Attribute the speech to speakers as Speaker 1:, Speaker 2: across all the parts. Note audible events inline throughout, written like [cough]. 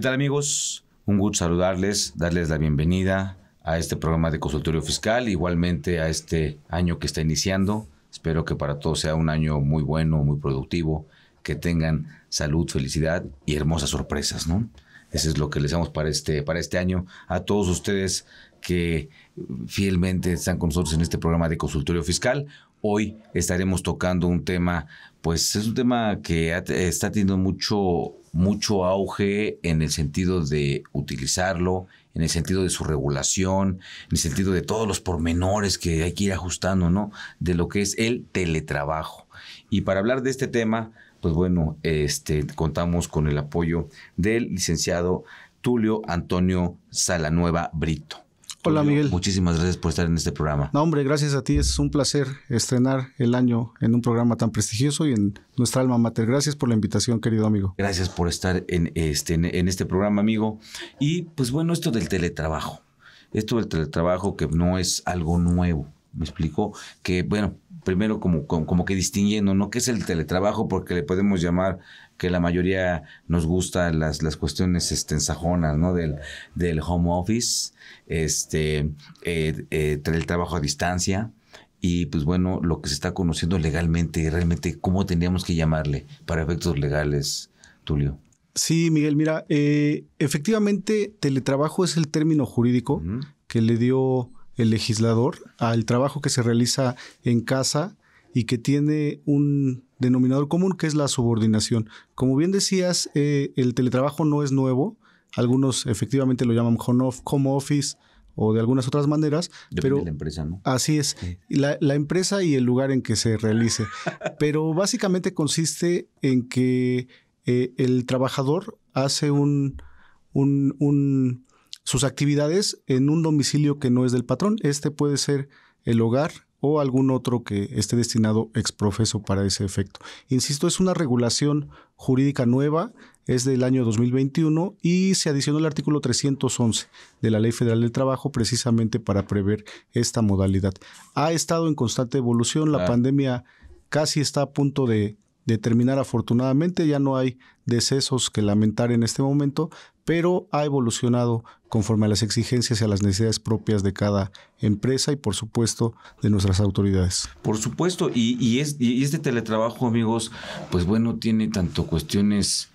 Speaker 1: ¿Qué tal amigos? Un gusto saludarles, darles la bienvenida a este programa de consultorio fiscal, igualmente a este año que está iniciando. Espero que para todos sea un año muy bueno, muy productivo, que tengan salud, felicidad y hermosas sorpresas, ¿no? Eso es lo que les damos para este, para este año. A todos ustedes que fielmente están con nosotros en este programa de consultorio fiscal. Hoy estaremos tocando un tema, pues es un tema que está teniendo mucho mucho auge en el sentido de utilizarlo, en el sentido de su regulación, en el sentido de todos los pormenores que hay que ir ajustando, ¿no? De lo que es el teletrabajo. Y para hablar de este tema, pues bueno, este, contamos con el apoyo del licenciado Tulio Antonio Salanueva Brito. Hola Miguel. Muchísimas gracias por estar en este programa.
Speaker 2: No, hombre, gracias a ti. Es un placer estrenar el año en un programa tan prestigioso y en nuestra alma mater. Gracias por la invitación, querido amigo.
Speaker 1: Gracias por estar en este, en este programa, amigo. Y pues bueno, esto del teletrabajo. Esto del teletrabajo que no es algo nuevo. Me explicó que, bueno, primero como, como, que distinguiendo, ¿no? ¿Qué es el teletrabajo? Porque le podemos llamar que la mayoría nos gusta las, las cuestiones estensajonas ¿no? Del, del home office, este, eh, eh, el trabajo a distancia. Y pues bueno, lo que se está conociendo legalmente, realmente, ¿cómo tendríamos que llamarle para efectos legales, Tulio?
Speaker 2: Sí, Miguel, mira, eh, efectivamente, teletrabajo es el término jurídico que le dio el legislador al trabajo que se realiza en casa y que tiene un denominador común que es la subordinación. Como bien decías, eh, el teletrabajo no es nuevo. Algunos efectivamente lo llaman home office o de algunas otras maneras, pero la empresa, ¿no? así es, la, empresa y el lugar en que se realice. [laughs] pero básicamente consiste en que eh, el trabajador hace un, un, un, sus actividades en un domicilio que no es del patrón. Este puede ser el hogar o algún otro que esté destinado exprofeso para ese efecto. Insisto, es una regulación jurídica nueva, es del año 2021 y se adicionó el artículo 311 de la Ley Federal del Trabajo precisamente para prever esta modalidad. Ha estado en constante evolución, la ah. pandemia casi está a punto de terminar afortunadamente, ya no hay decesos que lamentar en este momento, pero ha evolucionado conforme a las exigencias y a las necesidades propias de cada empresa y por supuesto de nuestras autoridades.
Speaker 1: Por supuesto, y, este teletrabajo, amigos, pues bueno, tiene tanto cuestiones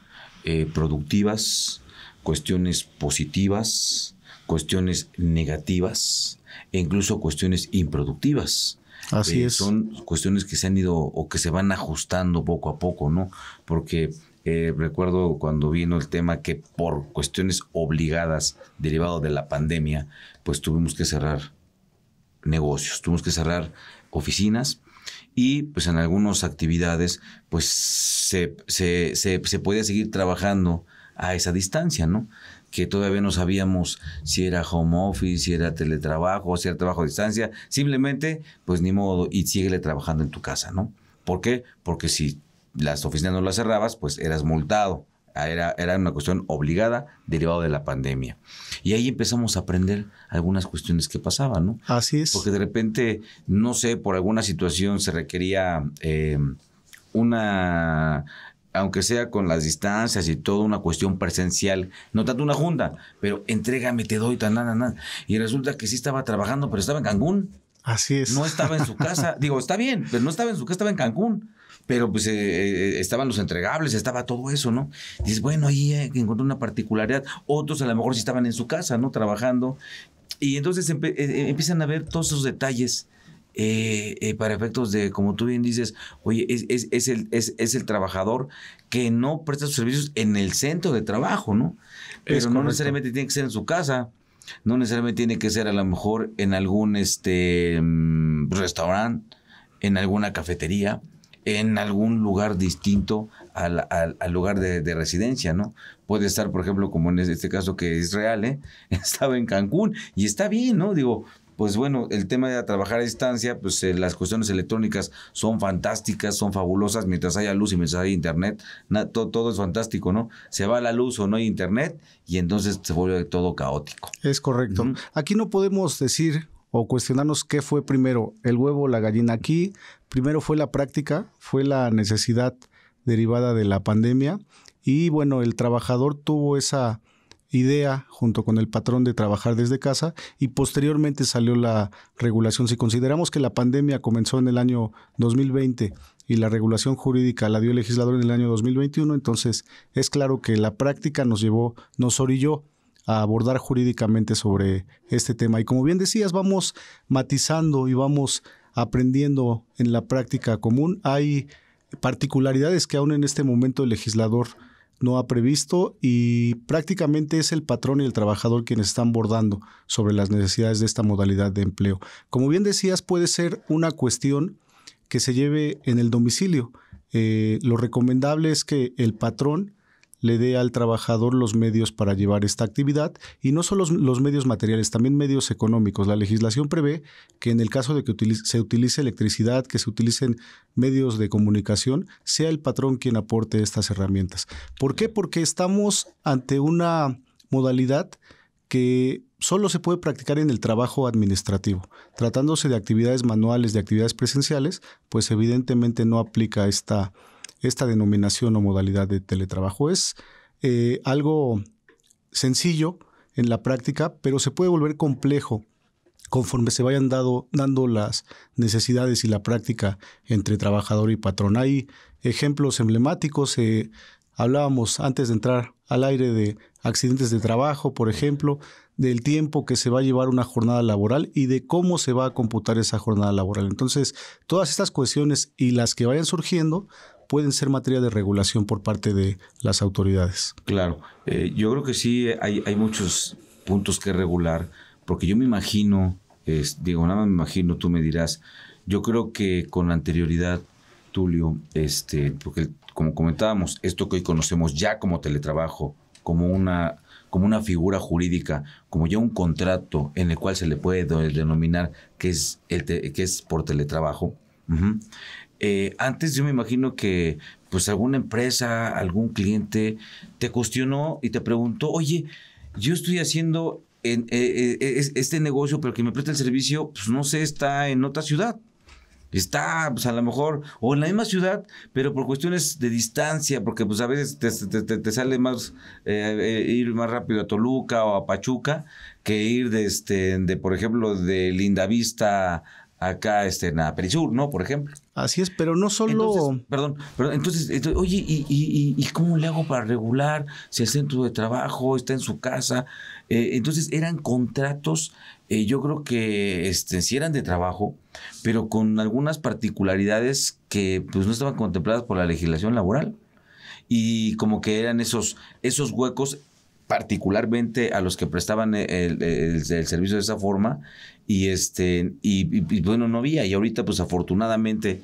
Speaker 1: eh, productivas, cuestiones positivas, cuestiones negativas e incluso cuestiones improductivas. Así eh, es. Son cuestiones que se han ido o que se van ajustando poco a poco, ¿no? Porque eh, recuerdo cuando vino el tema que por cuestiones obligadas derivado de la pandemia, pues tuvimos que cerrar negocios, tuvimos que cerrar oficinas y pues en algunas actividades pues se, se podía seguir trabajando a esa distancia, ¿no? que todavía no sabíamos si era home office, si era teletrabajo, si era trabajo a distancia. Simplemente, pues ni modo, y síguele trabajando en tu casa, ¿no? ¿Por qué? Porque si las oficinas no las cerrabas, pues eras multado. Ah, era, era, una cuestión obligada derivado de la pandemia. Y ahí empezamos a aprender algunas cuestiones que pasaban, ¿no? Así es. Porque de repente, no sé, por alguna situación se requería eh, una, aunque sea con las distancias y todo, una cuestión presencial, no tanto una junta, pero entrégame, te doy, tan, nada, nada. Y resulta que sí estaba trabajando, pero estaba en Cancún. Así es. No estaba en su casa. [laughs] Digo, está bien, pero no estaba en su casa, estaba en Cancún pero pues eh, eh, estaban los entregables, estaba todo eso, ¿no? Dices, bueno, ahí eh, encontró una particularidad. Otros a lo mejor sí estaban en su casa, ¿no? Trabajando. Y entonces empiezan a ver todos esos detalles. para efectos de, como tú bien dices, oye, es, es, el, es, el trabajador que no presta sus servicios en el centro de trabajo, ¿no? Pero no necesariamente tiene que ser en su casa, no necesariamente tiene que ser a lo mejor en algún este, mm, restaurante, en alguna cafetería en algún lugar distinto al, lugar de, residencia, ¿no? Puede estar, por ejemplo, como en este caso que es real, ¿eh? [laughs] Estaba en Cancún y está bien, ¿no? Digo, pues bueno, el tema de trabajar a distancia, pues eh, las cuestiones electrónicas son fantásticas, son fabulosas, mientras haya luz y mientras haya internet, todo es fantástico, ¿no? Se va la luz o no hay internet y entonces se vuelve todo caótico. Es correcto. Aquí no
Speaker 2: podemos decir o cuestionarnos qué fue primero, el huevo o la gallina. Aquí primero fue la práctica, fue la necesidad derivada de la pandemia y bueno, el trabajador tuvo esa idea junto con el patrón de trabajar desde casa y posteriormente salió la regulación. Si consideramos que la pandemia comenzó en el año 2020 y la regulación jurídica la dio el legislador en el año 2021, entonces es claro que la práctica nos llevó, nos orilló abordar jurídicamente sobre este tema. Y como bien decías, vamos matizando y vamos aprendiendo en la práctica común. Hay particularidades que aún en este momento el legislador no ha previsto y prácticamente es el patrón y el trabajador quienes están abordando sobre las necesidades de esta modalidad de empleo. Como bien decías, puede ser una cuestión que se lleve en el domicilio. Eh, lo recomendable es que el patrón le dé al trabajador los medios para llevar esta actividad y no solo los medios materiales, también medios económicos. La legislación prevé que en el caso de que se utilice electricidad, que se utilicen medios de comunicación, sea el patrón quien aporte estas herramientas. ¿Por qué? Porque estamos ante una modalidad que solo se puede practicar en el trabajo administrativo. Tratándose de actividades manuales, de actividades presenciales, pues evidentemente no aplica esta esta denominación o modalidad de teletrabajo. Es eh, algo sencillo en la práctica, pero se puede volver complejo conforme se vayan dando las necesidades y la práctica entre trabajador y patrón. Hay ejemplos emblemáticos, eh, hablábamos antes de entrar al aire de accidentes de trabajo, por ejemplo, del tiempo que se va a llevar una jornada laboral y de cómo se va a computar esa jornada laboral. Entonces, todas estas cuestiones y las que vayan surgiendo pueden ser materia de regulación por parte de las autoridades.
Speaker 1: Claro, eh, yo creo que sí hay, hay, muchos puntos que regular, porque yo me imagino, es, digo, nada más me imagino, tú me dirás, yo creo que con anterioridad, Tulio, este, porque como comentábamos, esto que hoy conocemos ya como teletrabajo, como una como una figura jurídica, como ya un contrato en el cual se le puede denominar que es, que es por teletrabajo, eh, antes yo me imagino que pues alguna empresa, algún cliente te cuestionó y te preguntó, oye, yo estoy haciendo eh, eh, este negocio, pero que me preste el servicio, pues no sé, está en otra ciudad. Está, pues a lo mejor, o en la misma ciudad, pero por cuestiones de distancia, porque pues a veces te, sale más ir más rápido a Toluca o a Pachuca que ir de, este, de por ejemplo, de Lindavista acá este, en la Perisur, ¿no? Por ejemplo. Así es, pero no solo... perdón, pero entonces, eh, oye, ¿y, cómo le hago para regular si el centro de trabajo está en su casa? Eh, entonces eran contratos, eh, yo creo que este, sí eran de trabajo, pero con algunas particularidades que pues, no estaban contempladas por la legislación laboral. Y como que eran esos, esos huecos particularmente a los que prestaban el, servicio de esa forma y este y, bueno no había y ahorita pues afortunadamente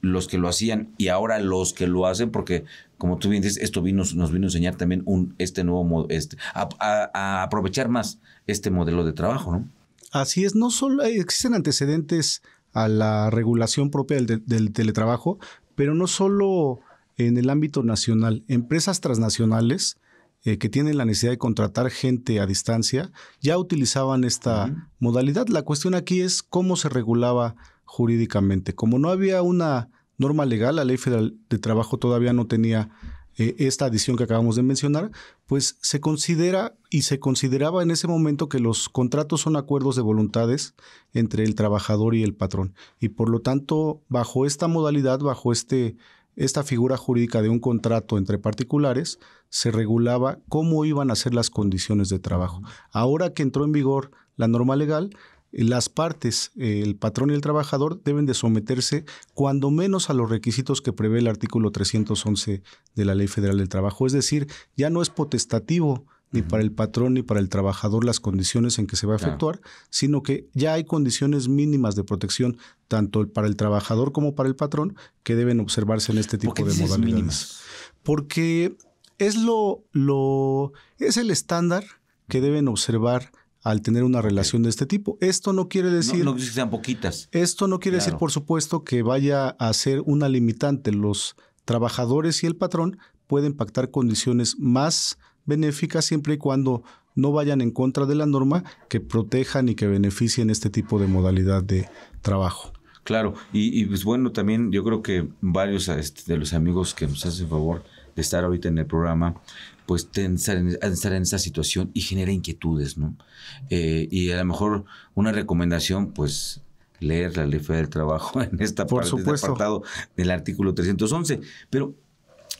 Speaker 1: los que lo hacían y ahora los que lo hacen porque como tú bien dices esto vino, nos vino a enseñar también un este nuevo este a, aprovechar más este modelo de trabajo no
Speaker 2: así es no solo eh, existen antecedentes a la regulación propia del teletrabajo pero no solo en el ámbito nacional empresas transnacionales eh, que tienen la necesidad de contratar gente a distancia ya utilizaban esta modalidad. La cuestión aquí es cómo se regulaba jurídicamente. Como no había una norma legal, la ley federal de trabajo todavía no tenía eh, esta adición que acabamos de mencionar, pues se considera y se consideraba en ese momento que los contratos son acuerdos de voluntades entre el trabajador y el patrón. Y por lo tanto, bajo esta modalidad, bajo este esta figura jurídica de un contrato entre particulares se regulaba cómo iban a ser las condiciones de trabajo. Ahora que entró en vigor la norma legal, eh, las partes, eh, el patrón y el trabajador, deben de someterse cuando menos a los requisitos que prevé el artículo 311 de la Ley Federal del Trabajo. Es decir, ya no es potestativo ni para el patrón ni para el trabajador las condiciones en que se va a efectuar, sino que ya hay condiciones mínimas de protección tanto para el trabajador como para el patrón que deben observarse en este tipo de modalidades. Mínimas? Porque es lo, lo es el estándar que deben observar al tener una relación de este tipo. Esto no quiere decir... No, no
Speaker 1: que sean poquitas.
Speaker 2: Esto no quiere decir, por supuesto, que vaya a ser una limitante. Los trabajadores y el patrón pueden pactar condiciones más Benefica siempre y cuando no vayan en contra de la norma, que protejan y que beneficien este tipo de modalidad de trabajo.
Speaker 1: Claro, y, pues bueno, también yo creo que varios este, de los amigos que nos hacen favor de estar ahorita en el programa, pues están en, esta situación y genera inquietudes, ¿no? Eh, y a lo mejor una recomendación, pues leer la ley del trabajo [laughs] en esta parte, este del del artículo 311. Pero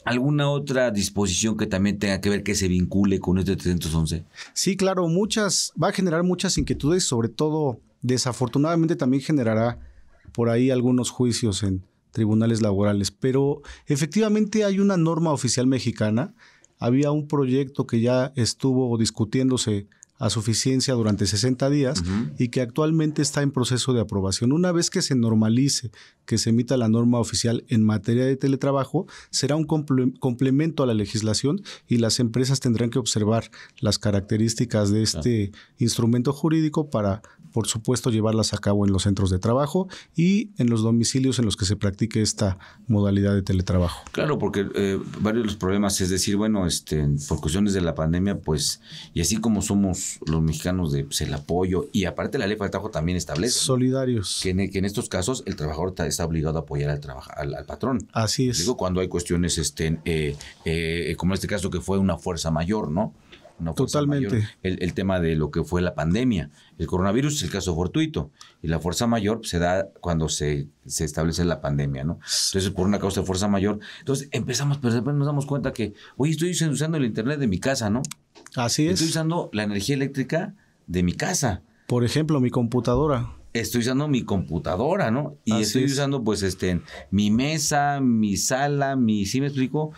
Speaker 1: ¿Alguna otra disposición que también tenga que ver que se vincule con este 311? Sí, claro, muchas, va a generar muchas inquietudes, sobre
Speaker 2: todo, desafortunadamente también generará por ahí algunos juicios en tribunales laborales, pero efectivamente hay una norma oficial mexicana, había un proyecto que ya estuvo discutiéndose a suficiencia durante 60 días y que actualmente está en proceso de aprobación. Una vez que se normalice, que se emita la norma oficial en materia de teletrabajo, será un complemento a la legislación y las empresas tendrán que observar las características de este instrumento jurídico para, por supuesto, llevarlas a cabo en los centros de trabajo y en los domicilios en los que se practique esta modalidad de teletrabajo.
Speaker 1: Claro, porque eh, varios de los problemas es decir, bueno, este, por cuestiones de la pandemia, pues, y así como somos los, mexicanos de pues, el apoyo y aparte la ley el trabajo también establece. Solidarios. E, que en, estos casos el trabajador está obligado a apoyar al, al, patrón. Así es. Digo, cuando hay cuestiones, estén eh, eh, como en este caso que fue una fuerza mayor, ¿no? Una fuerza Totalmente. el, tema de lo que fue la pandemia. El coronavirus es el caso fortuito y la fuerza mayor se da cuando se, se establece la pandemia, ¿no? Entonces, por una causa de fuerza mayor. Entonces, empezamos, pero después nos damos cuenta que, oye, estoy usando el internet de mi casa, ¿no? Así es. Estoy usando la energía eléctrica de mi casa. Por ejemplo, mi computadora. Estoy usando mi computadora, ¿no? Y estoy usando, pues, este, mi mesa, mi sala, mi, ¿sí me explico?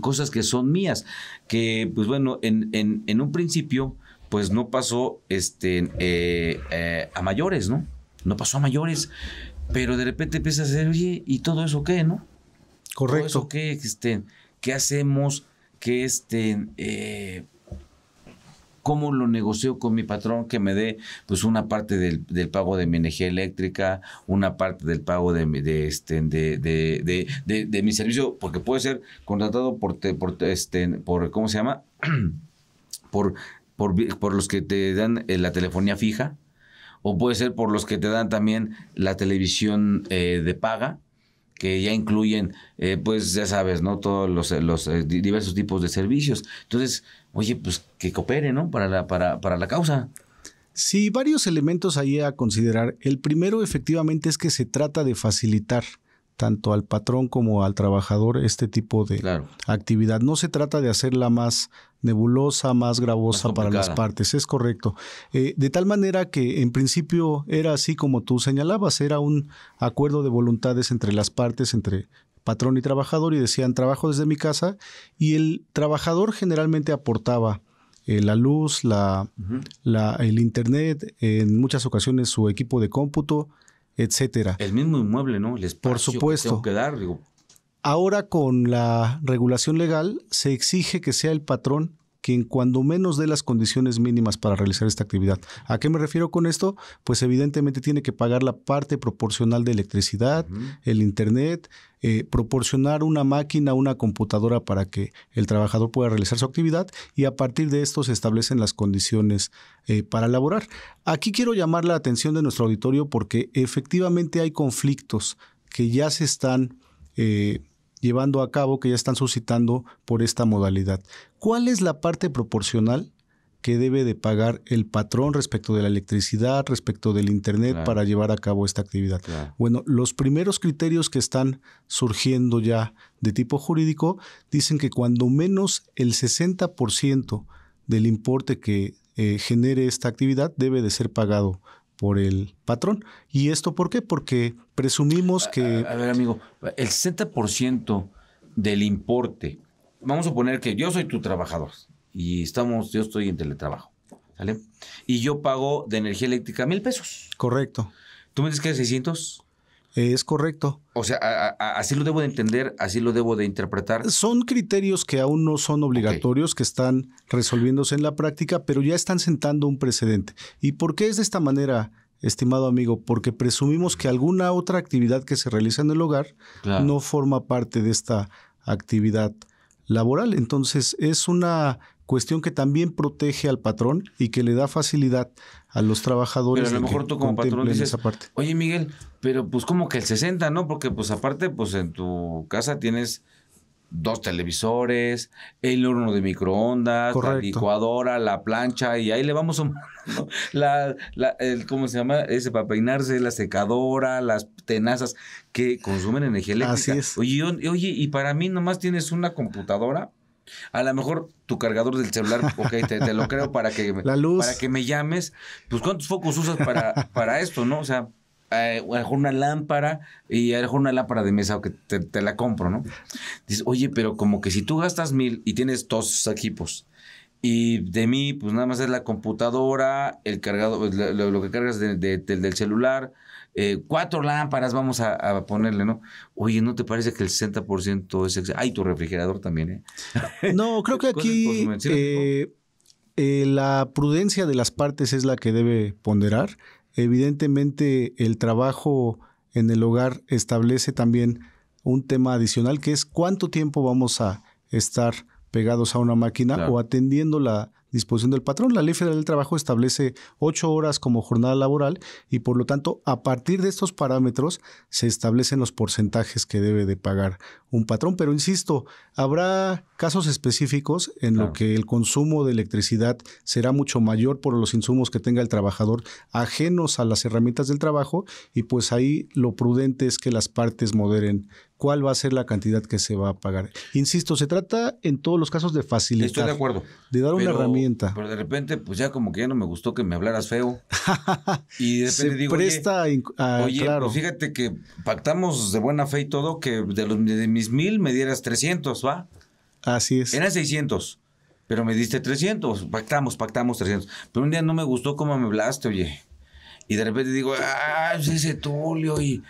Speaker 1: cosas que son mías. Que, pues, bueno, en, un principio, pues, no pasó, este, eh, eh, a mayores, ¿no? No pasó a mayores. Pero de repente empiezas a decir, oye, ¿y todo eso qué, no? Correcto. ¿Todo eso qué, este, qué hacemos? que este, eh, cómo lo negocio con mi patrón que me dé pues una parte del, pago de mi energía eléctrica, una parte del pago de, de, este, de, mi servicio, porque puede ser contratado por, por, este, por ¿cómo se llama? [clears throat] por, por, los que te dan eh, la telefonía fija, o puede ser por los que te dan también la televisión eh, de paga, que ya incluyen, eh, pues ya sabes, ¿no? Todos los, eh, eh, diversos tipos de servicios. Entonces, oye, pues que coopere, ¿no? Para para, para la causa. Sí,
Speaker 2: varios elementos ahí a considerar. El primero efectivamente es que se trata de facilitar tanto al patrón como al trabajador este tipo de actividad. No se trata de hacerla más nebulosa, más gravosa para las partes, es correcto. Eh, de tal manera que en principio era así como tú señalabas, era un acuerdo de voluntades entre las partes, entre patrón y trabajador, y decían trabajo desde mi casa, y el trabajador generalmente aportaba eh, la luz, la, el internet, en muchas ocasiones su equipo de cómputo, etcétera.
Speaker 1: El mismo inmueble, ¿no? El Por supuesto.
Speaker 2: Ahora con la regulación legal se exige que sea el patrón en cuando menos dé las condiciones mínimas para realizar esta actividad. ¿A qué me refiero con esto? Pues evidentemente tiene que pagar la parte proporcional de electricidad, el internet, eh, proporcionar una máquina, una computadora para que el trabajador pueda realizar su actividad y a partir de esto se establecen las condiciones eh, para laborar. Aquí quiero llamar la atención de nuestro auditorio porque efectivamente hay conflictos que ya se están... Eh, llevando a cabo que ya están suscitando por esta modalidad. ¿Cuál es la parte proporcional que debe de pagar el patrón respecto de la electricidad, respecto del Internet para llevar a cabo esta actividad. Bueno, los primeros criterios que están surgiendo ya de tipo jurídico dicen que cuando menos el 60% del importe que eh, genere esta actividad debe de ser pagado por el patrón. ¿Y esto por qué? Porque presumimos que... A, ver,
Speaker 1: amigo, el 60% del importe, vamos a poner que yo soy tu trabajador y estamos, yo estoy en teletrabajo, ¿sale? Y yo pago de energía eléctrica mil pesos. Correcto. ¿Tú me dices que es 600? es correcto. O sea, así lo debo de entender, así lo debo de interpretar.
Speaker 2: Son criterios que aún no son obligatorios, que están resolviéndose en la práctica, pero ya están sentando un precedente. ¿Y por qué es de esta manera, estimado amigo? Porque presumimos que alguna otra actividad que se realiza en el hogar no forma parte de esta actividad laboral. Entonces, es una cuestión que también protege al patrón y que le da facilidad a los trabajadores. Pero a lo mejor tú como patrón dices, esa
Speaker 1: oye Miguel, pero pues como que el 60, ¿no? Porque pues aparte, pues en tu casa tienes dos televisores, el horno de microondas, la licuadora, la plancha, y ahí le vamos a... La, el, ¿Cómo se llama? Ese para peinarse, la secadora, las tenazas que consumen energía eléctrica. Así es. Oye, oye, y para mí nomás tienes una computadora a lo mejor tu cargador del celular, ok, te, lo creo para que, [laughs] que me llames. Pues cuántos focos usas para, para esto, ¿no? O sea, eh, a una lámpara y a una lámpara de mesa que te, la compro, ¿no? Dices, oye, pero como que si tú gastas mil y tienes todos esos equipos y de mí, pues nada más es la computadora, el cargador, pues, lo, que cargas del celular, eh, cuatro lámparas vamos a, ponerle, ¿no? Oye, ¿no te parece que el 60% es... Ay, tu refrigerador también,
Speaker 2: ¿eh? [laughs] No, creo que aquí eh, eh, la prudencia de las partes es la que debe ponderar. Evidentemente, el trabajo en el hogar establece también un tema adicional, que es cuánto tiempo vamos a estar pegados a una máquina o atendiendo la disposición del patrón. La Ley Federal del Trabajo establece ocho horas como jornada laboral y por lo tanto a partir de estos parámetros se establecen los porcentajes que debe de pagar un patrón. Pero insisto, habrá casos específicos en los que el consumo de electricidad será mucho mayor por los insumos que tenga el trabajador ajenos a las herramientas del trabajo y pues ahí lo prudente es que las partes moderen cuál va a ser la cantidad que se va a pagar. Insisto, se trata en todos los casos de facilitar. Estoy de acuerdo. De dar una herramienta.
Speaker 1: Pero de repente, pues ya como que ya no me gustó que me hablaras feo. [laughs] y de repente digo, oye, a, pues, fíjate que pactamos de buena fe y todo que de, los, de mis mil me dieras 300, ¿va? Así es. Eran 600. Pero me diste 300, pactamos, pactamos 300. Pero un día no me gustó cómo me hablaste, oye. Y de repente digo, ah, ese Tulio y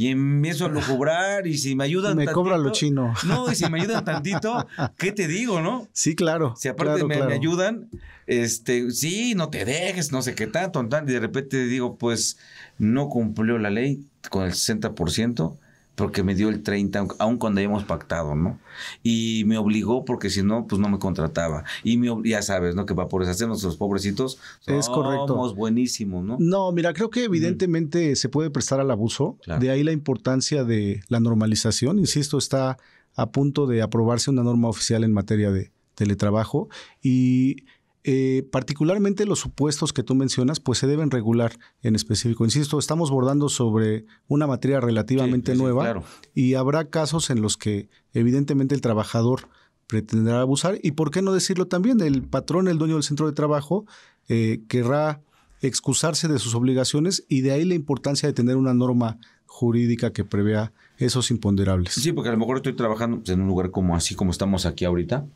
Speaker 1: y empiezo a cobrar, y si me ayudan me cobra lo chino. No, y si me ayudan tantito, ¿qué te digo, no? Sí, claro. Si aparte me, ayudan, este, sí, no te dejes, no sé qué tanto, y de repente digo, pues no cumplió la ley con el 60%, porque me dio el 30, aun cuando habíamos pactado, ¿no? Y me obligó porque si no, pues no me contrataba. Y me, ya sabes, ¿no? Que para por hacer nuestros pobrecitos. Es Somos buenísimos, ¿no?
Speaker 2: No, mira, creo que evidentemente se puede prestar al abuso. De ahí la importancia de la normalización. Insisto, está a punto de aprobarse una norma oficial en materia de teletrabajo y eh, particularmente los supuestos que tú mencionas, pues se deben regular en específico. Insisto, estamos bordando sobre una materia relativamente nueva y habrá casos en los que evidentemente el trabajador pretenderá abusar y, ¿por qué no decirlo también? El patrón, el dueño del centro de trabajo, eh, querrá excusarse de sus obligaciones y de ahí la importancia de tener una norma jurídica que prevea esos
Speaker 1: imponderables. Sí, porque a lo mejor estoy trabajando pues, en un lugar como así como estamos aquí ahorita,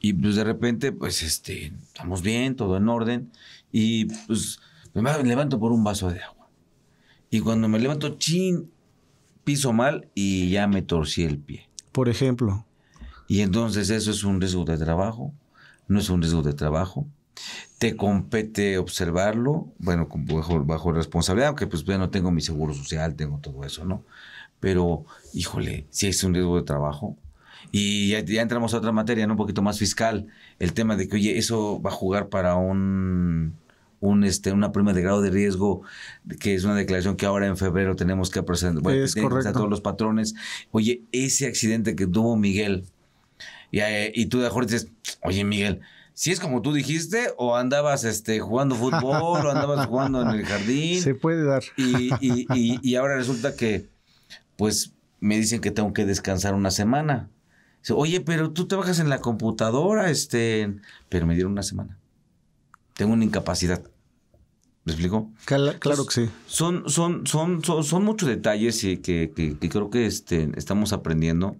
Speaker 1: y pues de repente, pues este, estamos bien, todo en orden. Y pues me levanto por un vaso de agua. Y cuando me levanto, chin, piso mal y ya me torcí el pie. Por ejemplo. Y entonces eso es un riesgo de trabajo, no es un riesgo de trabajo. Te compete observarlo, bueno, bajo, bajo responsabilidad, aunque pues ya no tengo mi seguro social, tengo todo eso, ¿no? Pero, híjole, si es un riesgo de trabajo, y ya, entramos a otra materia, ¿no? Un poquito más fiscal. El tema de que, oye, eso va a jugar para un, un este, una prima de grado de riesgo, que es una declaración que ahora en febrero tenemos que presentar bueno, a todos los patrones. Oye, ese accidente que tuvo Miguel, y, y tú de mejor dices, oye, Miguel, si es como tú dijiste, o andabas este, jugando fútbol, o andabas jugando en el jardín. Se puede dar. Y, y, y, y ahora resulta que, pues, me dicen que tengo que descansar una semana oye, pero tú trabajas en la computadora, este. Pero me dieron una semana. Tengo una incapacidad. ¿Me explico? Claro, que sí. Son, son, son, son, muchos detalles que, que, creo que este, estamos aprendiendo.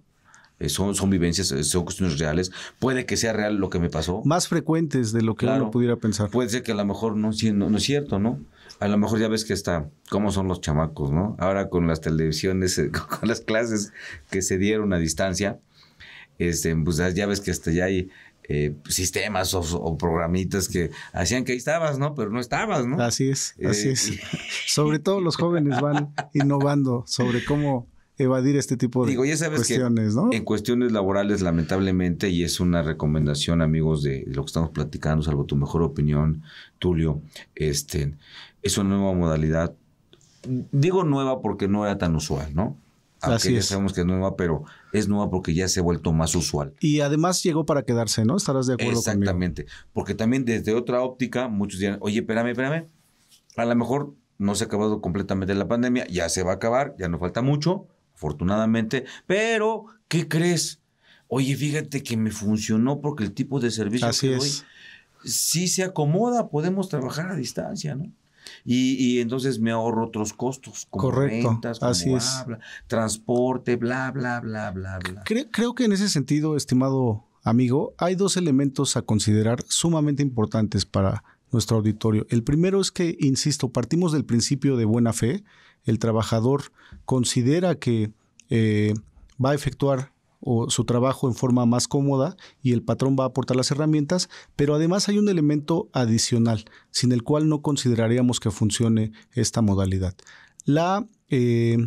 Speaker 1: Eh, son, son vivencias, eh, son cuestiones reales. Puede que sea real lo que me pasó.
Speaker 2: Más frecuentes de lo que uno
Speaker 1: pudiera pensar. Puede ser que a lo mejor no, no, no es cierto, ¿no? a lo mejor ya ves que está, cómo son los chamacos, ¿no? Ahora con las televisiones, [laughs] con las clases que se dieron a distancia, este, pues ya ves que hasta ya hay eh, pues, sistemas o, programitas que hacían que ahí estabas, ¿no? Pero no estabas, ¿no? Así es, eh, así es.
Speaker 2: [laughs] Sobre todo los jóvenes van innovando sobre cómo evadir este tipo de Digo, ya cuestiones,
Speaker 1: ¿no? En cuestiones laborales, lamentablemente, y es una recomendación, amigos, de lo que estamos platicando, salvo tu mejor opinión, Tulio, este, es una nueva modalidad. Digo nueva porque no era tan usual, ¿no?
Speaker 2: aunque Así ya sabemos
Speaker 1: que es nueva, pero es nueva porque ya se ha vuelto más usual.
Speaker 2: Y además llegó para quedarse, ¿no? Estarás de acuerdo
Speaker 1: Exactamente, porque también desde otra óptica muchos dirán, oye, espérame, espérame, a lo mejor no se ha acabado completamente la pandemia, ya se va a acabar, ya no falta mucho, afortunadamente, pero ¿qué crees? Oye, fíjate que me funcionó porque el tipo de servicio que es. doy sí se acomoda, podemos trabajar a distancia, ¿no? Y, entonces me ahorro otros costos, como Correcto, rentas, como así es. transporte,
Speaker 2: bla, bla, bla, bla, bla. Creo, creo que en ese sentido, estimado amigo, hay dos elementos a considerar sumamente importantes para nuestro auditorio. El primero es que, insisto, partimos del principio de buena fe. El trabajador considera que eh, va a efectuar o su trabajo en forma más cómoda y el patrón va a aportar las herramientas, pero además hay un elemento adicional sin el cual no consideraríamos que funcione esta modalidad. La, eh,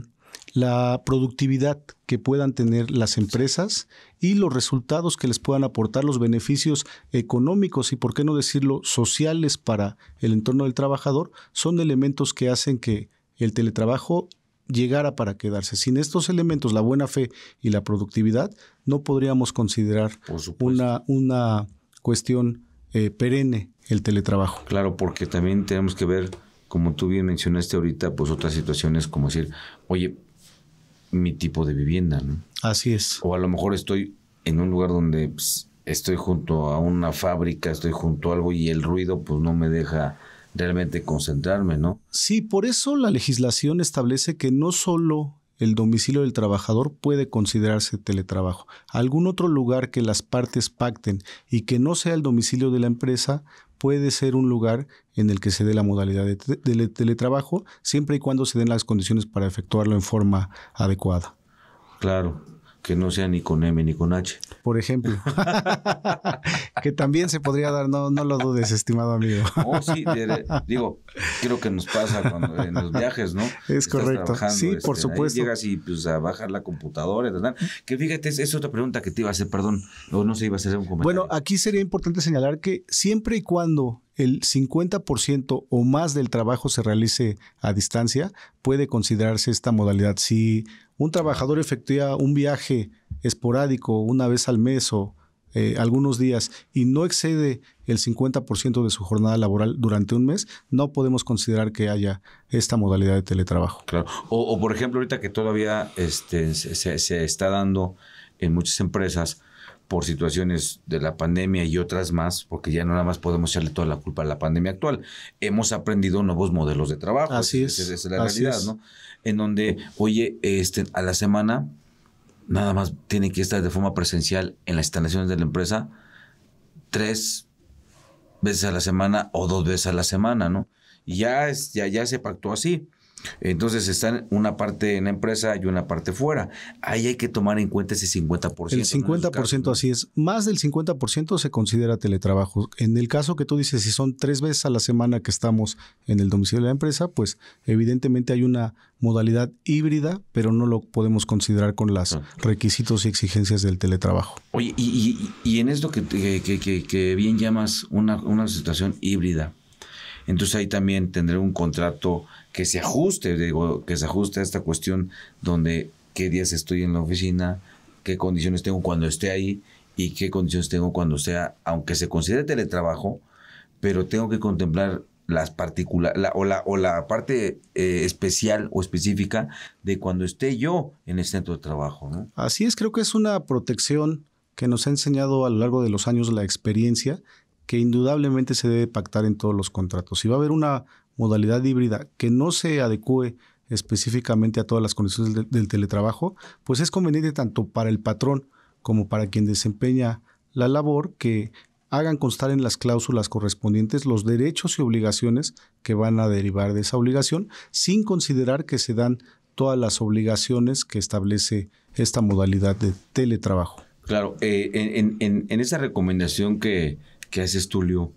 Speaker 2: la productividad que puedan tener las empresas y los resultados que les puedan aportar, los beneficios económicos y, por qué no decirlo, sociales para el entorno del trabajador, son elementos que hacen que el teletrabajo llegara para quedarse. Sin estos elementos, la buena fe y la productividad, no podríamos considerar una, una cuestión eh, perenne
Speaker 1: el teletrabajo. Claro, porque también tenemos que ver, como tú bien mencionaste ahorita, pues otras situaciones como decir, oye, mi tipo de vivienda, ¿no? Así es. O a lo mejor estoy en un lugar donde pues, estoy junto a una fábrica, estoy junto a algo y el ruido pues no me deja realmente concentrarme,
Speaker 2: ¿no? Sí, por eso la legislación establece que no solo el domicilio del trabajador puede considerarse teletrabajo. Algún otro lugar que las partes pacten y que no sea el domicilio de la empresa puede ser un lugar en el que se dé la modalidad de, teletrabajo, siempre y cuando se den las condiciones para efectuarlo en forma adecuada.
Speaker 1: Claro, que no sea ni con M ni con H. Por ejemplo. [laughs]
Speaker 2: que también se podría dar, no, no lo dudes, estimado amigo. [laughs] oh, sí,
Speaker 1: digo, creo que nos pasa cuando en los viajes, ¿no? Es correcto. Sí, por este, supuesto. Llegas y pues a bajar la computadora, ¿verdad? Que fíjate, es, otra pregunta que te iba a hacer, perdón, o no se iba a hacer un comentario. Bueno, aquí sería
Speaker 2: importante señalar que siempre y cuando el 50% o más del trabajo se realice a distancia, puede considerarse esta modalidad. Si un trabajador efectúa un viaje esporádico una vez al mes o eh, algunos días y no excede el 50% de su jornada laboral durante un mes, no podemos considerar que haya esta modalidad de teletrabajo.
Speaker 1: Claro. O, por ejemplo, ahorita que todavía este, se, está dando en muchas empresas por situaciones de la pandemia y otras más, porque ya no nada más podemos echarle toda la culpa a la pandemia actual. Hemos aprendido nuevos modelos de trabajo. Así es. Esa es la realidad, ¿no? en donde, oye, este, a la semana nada más tiene que estar de forma presencial en las instalaciones de la empresa tres veces a la semana o dos veces a la semana, ¿no? Y ya, es, ya, ya se pactó así. Entonces están una parte en la empresa y una parte fuera. Ahí hay que tomar en cuenta ese 50%. El 50%
Speaker 2: así es. Más del 50% se considera teletrabajo. En el caso que tú dices, si son tres veces a la semana que estamos en el domicilio de la empresa, pues evidentemente hay una modalidad híbrida, pero no lo podemos considerar con los requisitos y exigencias del teletrabajo.
Speaker 1: Oye, y, en esto que, bien llamas una situación híbrida, entonces ahí también tendré un contrato que se ajuste, digo, que se ajuste a esta cuestión donde qué días estoy en la oficina, qué condiciones tengo cuando esté ahí y qué condiciones tengo cuando sea, aunque se considere teletrabajo, pero tengo que contemplar las particular la, o, la, parte eh, especial o específica de cuando esté yo en el centro de trabajo.
Speaker 2: Así es, creo que es una protección que nos ha enseñado a lo largo de los años la experiencia que indudablemente se debe pactar en todos los contratos. Si va a haber una modalidad híbrida que no se adecue específicamente a todas las condiciones del teletrabajo, pues es conveniente tanto para el patrón como para quien desempeña la labor que hagan constar en las cláusulas correspondientes los derechos y obligaciones que van a derivar de esa obligación, sin considerar que se dan todas las obligaciones que establece esta modalidad de teletrabajo.
Speaker 1: Claro, eh, en, esa recomendación que, que haces Tulio,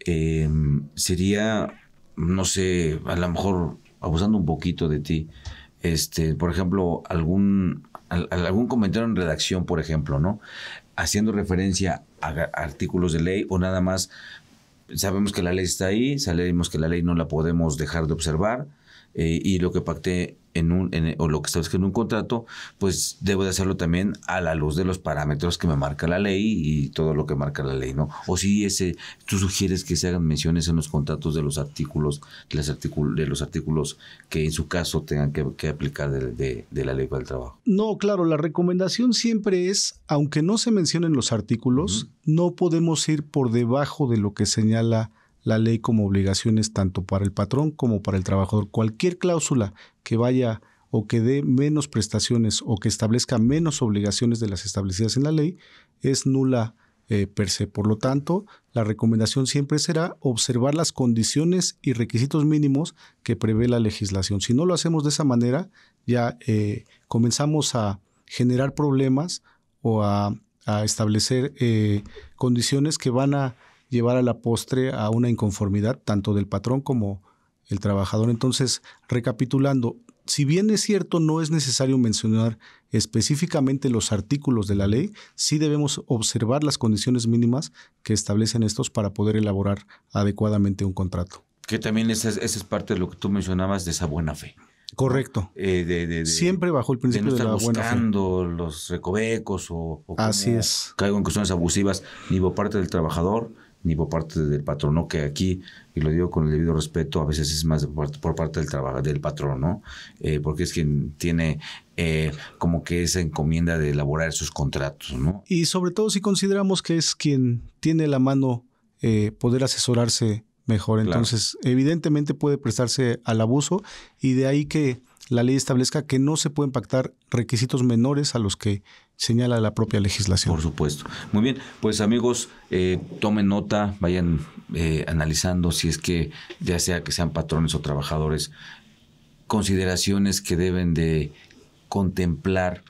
Speaker 1: em, sería, no sé, a lo mejor abusando un poquito de ti, este, por ejemplo, algún, algún comentario en redacción, por ejemplo, ¿no? Haciendo referencia a, artículos de ley o nada más, sabemos que la ley está ahí, sabemos que la ley no la podemos dejar de observar eh, y lo que pacté en un, o lo que que en un contrato, pues debo de hacerlo también a la luz de los parámetros que me marca la ley y todo lo que marca la ley, ¿no? O si ese, tú sugieres que se hagan menciones en los contratos de los artículos, de, que en su caso tengan que, aplicar de, de, de, la ley para el trabajo.
Speaker 2: No, claro, la recomendación siempre es, aunque no se mencionen los artículos, no podemos ir por debajo de lo que señala la ley como obligaciones tanto para el patrón como para el trabajador. Cualquier cláusula que vaya o que dé menos prestaciones o que establezca menos obligaciones de las establecidas en la ley es nula eh, per se. Por lo tanto, la recomendación siempre será observar las condiciones y requisitos mínimos que prevé la legislación. Si no lo hacemos de esa manera, ya eh, comenzamos a generar problemas o a, establecer eh, condiciones que van a llevar a la postre a una inconformidad tanto del patrón como el trabajador. Entonces, recapitulando, si bien es cierto, no es necesario mencionar específicamente los artículos de la ley, sí debemos observar las condiciones mínimas que establecen estos para poder elaborar adecuadamente un contrato.
Speaker 1: Que también esa es, parte de lo que tú mencionabas de esa buena fe. Correcto. Eh, Siempre
Speaker 2: bajo el principio de, la buena
Speaker 1: buscando los recovecos o, o caigo en cuestiones abusivas ni por parte del trabajador ni por parte del patrono, que aquí, y lo digo con el debido respeto, a veces es más por, parte del, trabajo, del patrón, ¿no? Eh, porque es quien tiene eh, como que esa encomienda de elaborar esos contratos, ¿no?
Speaker 2: Y sobre todo si consideramos que es quien tiene la mano eh, poder asesorarse mejor. Entonces, evidentemente puede prestarse al abuso y de ahí que la ley establezca que no se pueden pactar requisitos menores a los que señala la propia legislación. Por supuesto.
Speaker 1: Muy bien, pues amigos, eh, tomen nota, vayan eh, analizando si es que, ya sea que sean patrones o trabajadores, consideraciones que deben de contemplar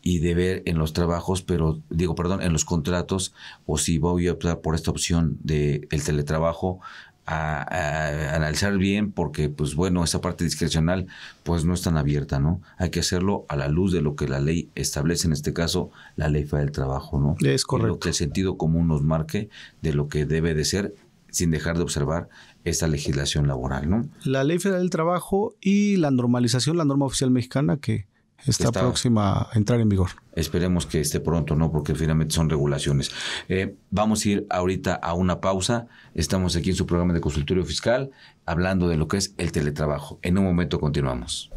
Speaker 1: y de ver en los trabajos, pero digo, perdón, en los contratos, o si voy a optar por esta opción del el teletrabajo, a, analizar bien porque, pues bueno, esa parte discrecional pues no es tan abierta, ¿no? Hay que hacerlo a la luz de lo que la ley establece, en este caso, la ley federal del trabajo, ¿no? Es correcto. lo que el sentido común nos marque de lo que debe de ser sin dejar de observar esta legislación laboral, ¿no?
Speaker 2: La ley federal del trabajo y la normalización, la norma oficial mexicana que está,
Speaker 1: próxima a entrar en vigor. Esperemos que esté pronto, ¿no? Porque finalmente son regulaciones. Eh, vamos a ir ahorita a una pausa. Estamos aquí en su programa de consultorio fiscal hablando de lo que es el teletrabajo. En un momento continuamos.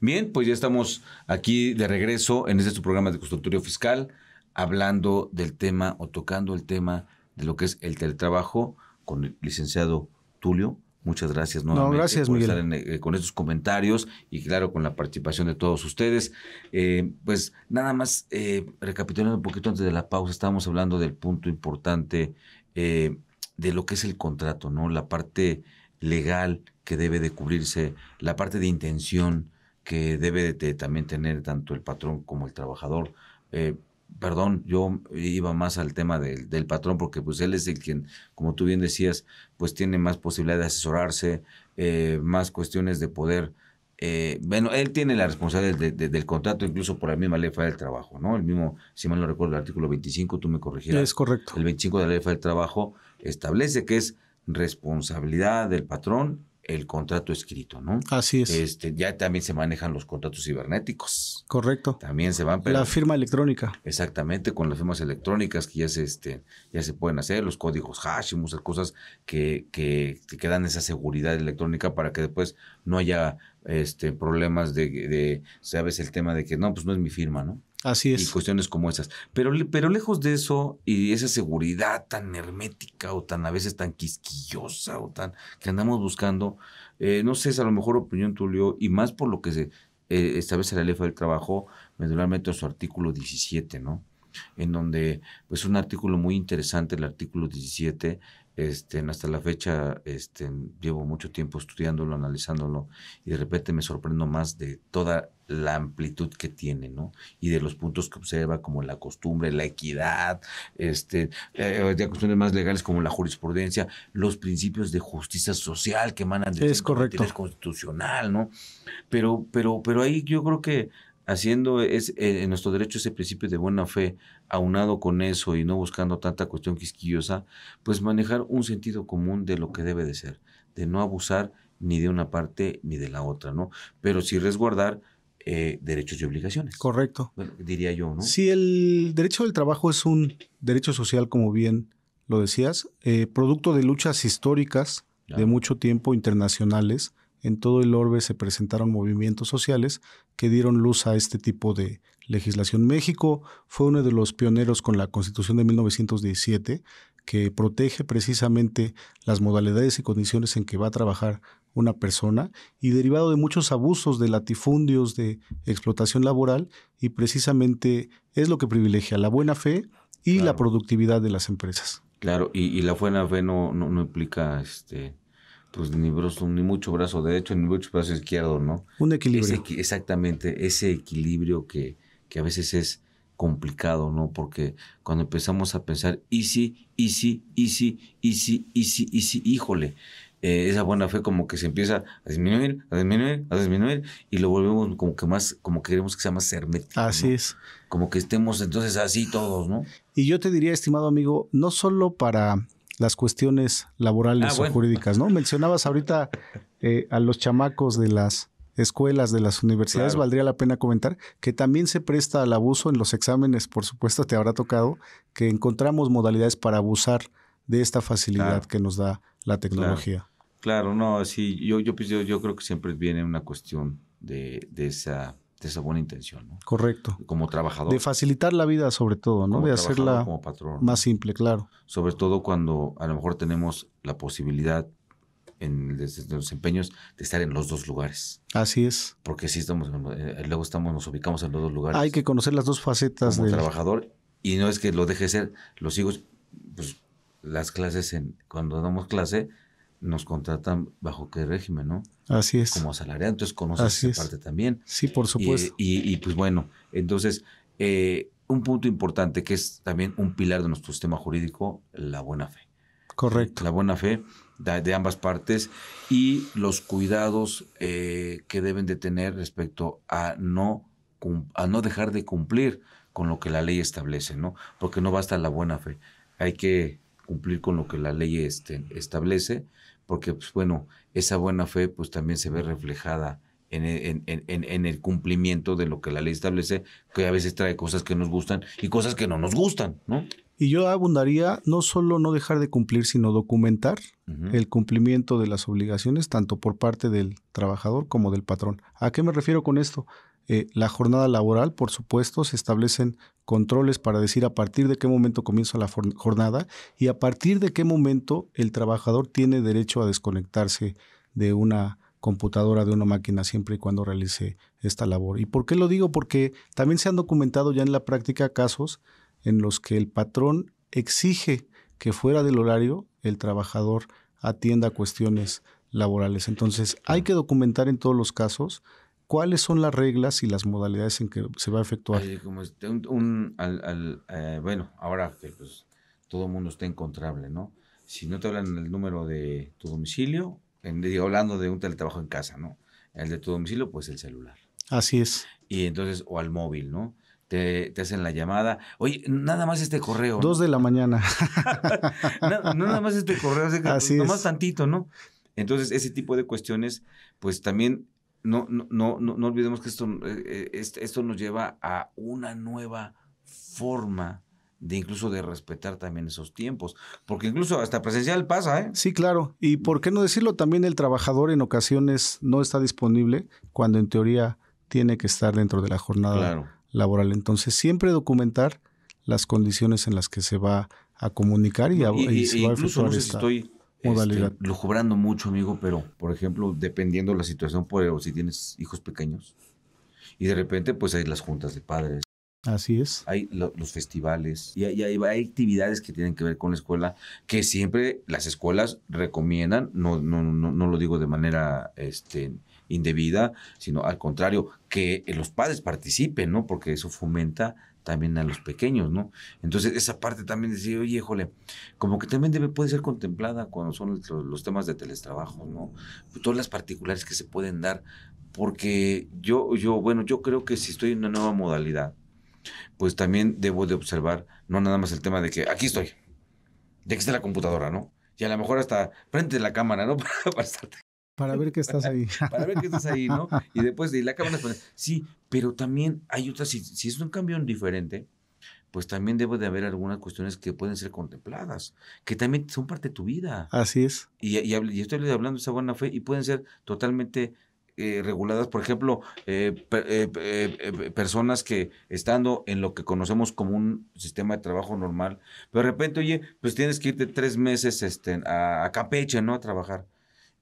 Speaker 1: Bien, pues ya estamos aquí de regreso en este programa de Constructorio Fiscal, hablando del tema o tocando el tema de lo que es el teletrabajo con el licenciado Tulio. Muchas gracias nuevamente no, gracias, por estar eh, con estos comentarios y claro, con la participación de todos ustedes. Eh, pues nada más, eh, recapitulando un poquito antes de la pausa, estábamos hablando del punto importante de lo que es el contrato, ¿no? La parte legal que debe de cubrirse, la parte de intención, que debe de también tener tanto el patrón como el trabajador. Eh, perdón, yo iba más al tema del, del, patrón porque pues él es el quien, como tú bien decías, pues tiene más posibilidad de asesorarse, eh, más cuestiones de poder. Eh, bueno, él tiene la responsabilidad del contrato incluso por la misma ley federal del trabajo, ¿no? El mismo, si mal no recuerdo, el artículo 25, tú me corregirás. Es correcto. El 25 de la ley federal del trabajo establece que es responsabilidad del patrón el contrato escrito, ¿no? Así es. Este, ya también se manejan los contratos cibernéticos. Correcto. También se van. Pero, la firma electrónica. Exactamente, con las firmas electrónicas que ya se, este, ya se pueden hacer, los códigos hash y muchas cosas que, que, que dan esa seguridad electrónica para que después no haya este, problemas de, de, sabes, el tema de que no, pues no es mi firma, ¿no? Así es. Y cuestiones como esas. Pero, pero lejos de eso y esa seguridad tan hermética o tan a veces tan quisquillosa o tan que andamos buscando, eh, no sé, es a lo mejor opinión Tulio, y más por lo que se eh, establece la ley del trabajo, medularmente a su artículo 17, ¿no? En donde, pues un artículo muy interesante, el artículo 17, este, hasta la fecha este, llevo mucho tiempo estudiándolo, analizándolo, y de repente me sorprendo más de toda la amplitud que tiene, ¿no? Y de los puntos que observa, como la costumbre, la equidad, este, de eh, cuestiones más legales como la jurisprudencia, los principios de justicia social que emanan del es correcto. constitucional, ¿no? Pero, pero, pero ahí yo creo que haciendo es, eh, en nuestro derecho ese principio de buena fe, aunado con eso y no buscando tanta cuestión quisquillosa, pues manejar un sentido común de lo que debe de ser, de no abusar ni de una parte ni de la otra, ¿no? Pero sí resguardar eh, derechos y obligaciones. Correcto. diría yo, ¿no?
Speaker 2: el derecho del trabajo es un derecho social, como bien lo decías, eh, producto de luchas históricas de mucho tiempo internacionales. En todo el orbe se presentaron movimientos sociales que dieron luz a este tipo de legislación. México fue uno de los pioneros con la Constitución de 1917, que protege precisamente las modalidades y condiciones en que va a trabajar una persona y derivado de muchos abusos de latifundios, de explotación laboral y precisamente es lo que privilegia la buena fe y la productividad de las empresas.
Speaker 1: Claro, y, la buena fe no, no, implica este, pues ni, brazo, ni mucho brazo derecho, ni mucho brazo izquierdo, ¿no? Un equilibrio. exactamente, ese equilibrio que, que, a veces es complicado, ¿no? Porque cuando empezamos a pensar, y si, y sí, y sí, y sí, y sí, y sí, híjole, eh, esa buena fe como que se empieza a disminuir, a disminuir, a disminuir y lo volvemos como que más, como que queremos que sea más hermético. Así es. Como que estemos entonces así todos, ¿no?
Speaker 2: Y yo te diría, estimado amigo, no solo para las cuestiones laborales ah, o jurídicas, ¿no? Mencionabas ahorita eh, a los chamacos de las escuelas, de las universidades, valdría la pena comentar que también se presta al abuso en los exámenes, por supuesto, te habrá tocado, que encontramos modalidades para abusar de esta facilidad que nos da la tecnología.
Speaker 1: Claro, no, sí, pues, yo, yo, creo que siempre viene una cuestión de, esa esa buena intención, Correcto. Como trabajador. De facilitar la vida sobre todo, ¿no? de hacerla patrón, más simple, claro. Sobre todo cuando a lo mejor tenemos la posibilidad en los empeños de estar en los dos lugares. Así es. Porque si estamos, eh, luego estamos, nos ubicamos en los dos lugares. Hay
Speaker 2: que conocer las dos facetas. Como
Speaker 1: trabajador y no es que lo deje ser, los hijos, pues las clases, en, cuando damos clase, nos contratan bajo qué régimen, ¿no?
Speaker 2: Así es. Como
Speaker 1: asalariado, entonces conoces esa parte también. Sí, por supuesto. Y, y, pues bueno, entonces, eh, un punto importante que es también un pilar de nuestro sistema jurídico, la buena fe. Correcto. La buena fe de, ambas partes y los cuidados eh, que deben de tener respecto a no, a no dejar de cumplir con lo que la ley establece, ¿no? Porque no basta la buena fe. Hay que cumplir con lo que la ley este, establece, porque, pues bueno, esa buena fe pues también se ve reflejada en, en, el cumplimiento de lo que la ley establece, que a veces trae cosas que nos gustan y cosas que no nos gustan,
Speaker 2: ¿no? Y yo abundaría no solo no dejar de cumplir, sino documentar el cumplimiento de las obligaciones, tanto por parte del trabajador como del patrón. ¿A qué me refiero con esto? Eh, la jornada laboral, por supuesto, se establecen controles para decir a partir de qué momento comienza la jornada y a partir de qué momento el trabajador tiene derecho a desconectarse de una computadora, de una máquina, siempre y cuando realice esta labor. ¿Y por qué lo digo? Porque también se han documentado ya en la práctica casos en los que el patrón exige que fuera del horario el trabajador atienda cuestiones laborales. Entonces, hay que documentar en todos los casos cuáles son las reglas y las modalidades en que se va a efectuar. Eh,
Speaker 1: como este, un, eh, bueno, ahora que pues, todo el mundo está encontrable, ¿no? Si no te hablan el número de tu domicilio, hablando de un teletrabajo en casa, ¿no? El de tu domicilio, pues el celular. Así es. Y entonces, o al móvil, ¿no? Te, te, hacen la llamada. Oye, nada más este correo. Dos de la mañana. [laughs] nada más este correo. Así pues, es. nomás tantito, ¿no? Entonces, ese tipo de cuestiones, pues también no, no, no, no olvidemos que esto, eh, eh, este, esto nos lleva a una nueva forma de incluso de respetar también esos tiempos, porque incluso hasta presencial pasa, ¿eh? Sí, claro,
Speaker 2: y por qué no decirlo, también el trabajador en ocasiones no está disponible cuando en teoría tiene que estar dentro de la jornada laboral, entonces siempre documentar las condiciones en las que se va a comunicar y, va a incluso no sé si estoy este,
Speaker 1: lo cobrando mucho, amigo, pero, por ejemplo, dependiendo de la situación, si tienes hijos pequeños, y de repente, pues hay las juntas de padres. Así es. Hay los festivales y, hay, hay, actividades que tienen que ver con la escuela que siempre las escuelas recomiendan, no, no, no, no lo digo de manera este, indebida, sino al contrario, que los padres participen, ¿no? Porque eso fomenta también a los pequeños, ¿no? Entonces, esa parte también decir, oye, jole, como que también debe, puede ser contemplada cuando son los, temas de teletrabajo, ¿no? Todas las particulares que se pueden dar, porque yo, yo, bueno, yo creo que si estoy en una nueva modalidad, pues también debo de observar, no nada más el tema de que aquí estoy, de que está la computadora, ¿no? Y a lo mejor hasta frente de la cámara, ¿no? [laughs] Para, para
Speaker 2: para ver que estás ahí. [laughs] para ver que estás ahí, ¿no?
Speaker 1: Y después de la cámara, sí, pero también hay otras, si, si es un cambio diferente, pues también debe de haber algunas cuestiones que pueden ser contempladas, que también son parte de tu vida. Así es. Y, estoy hablando de esa buena fe y pueden ser totalmente eh, reguladas, por ejemplo, eh, eh, personas que estando en lo que conocemos como un sistema de trabajo normal, pero de repente, oye, pues tienes que irte tres meses este, a, a Campeche, ¿no? A trabajar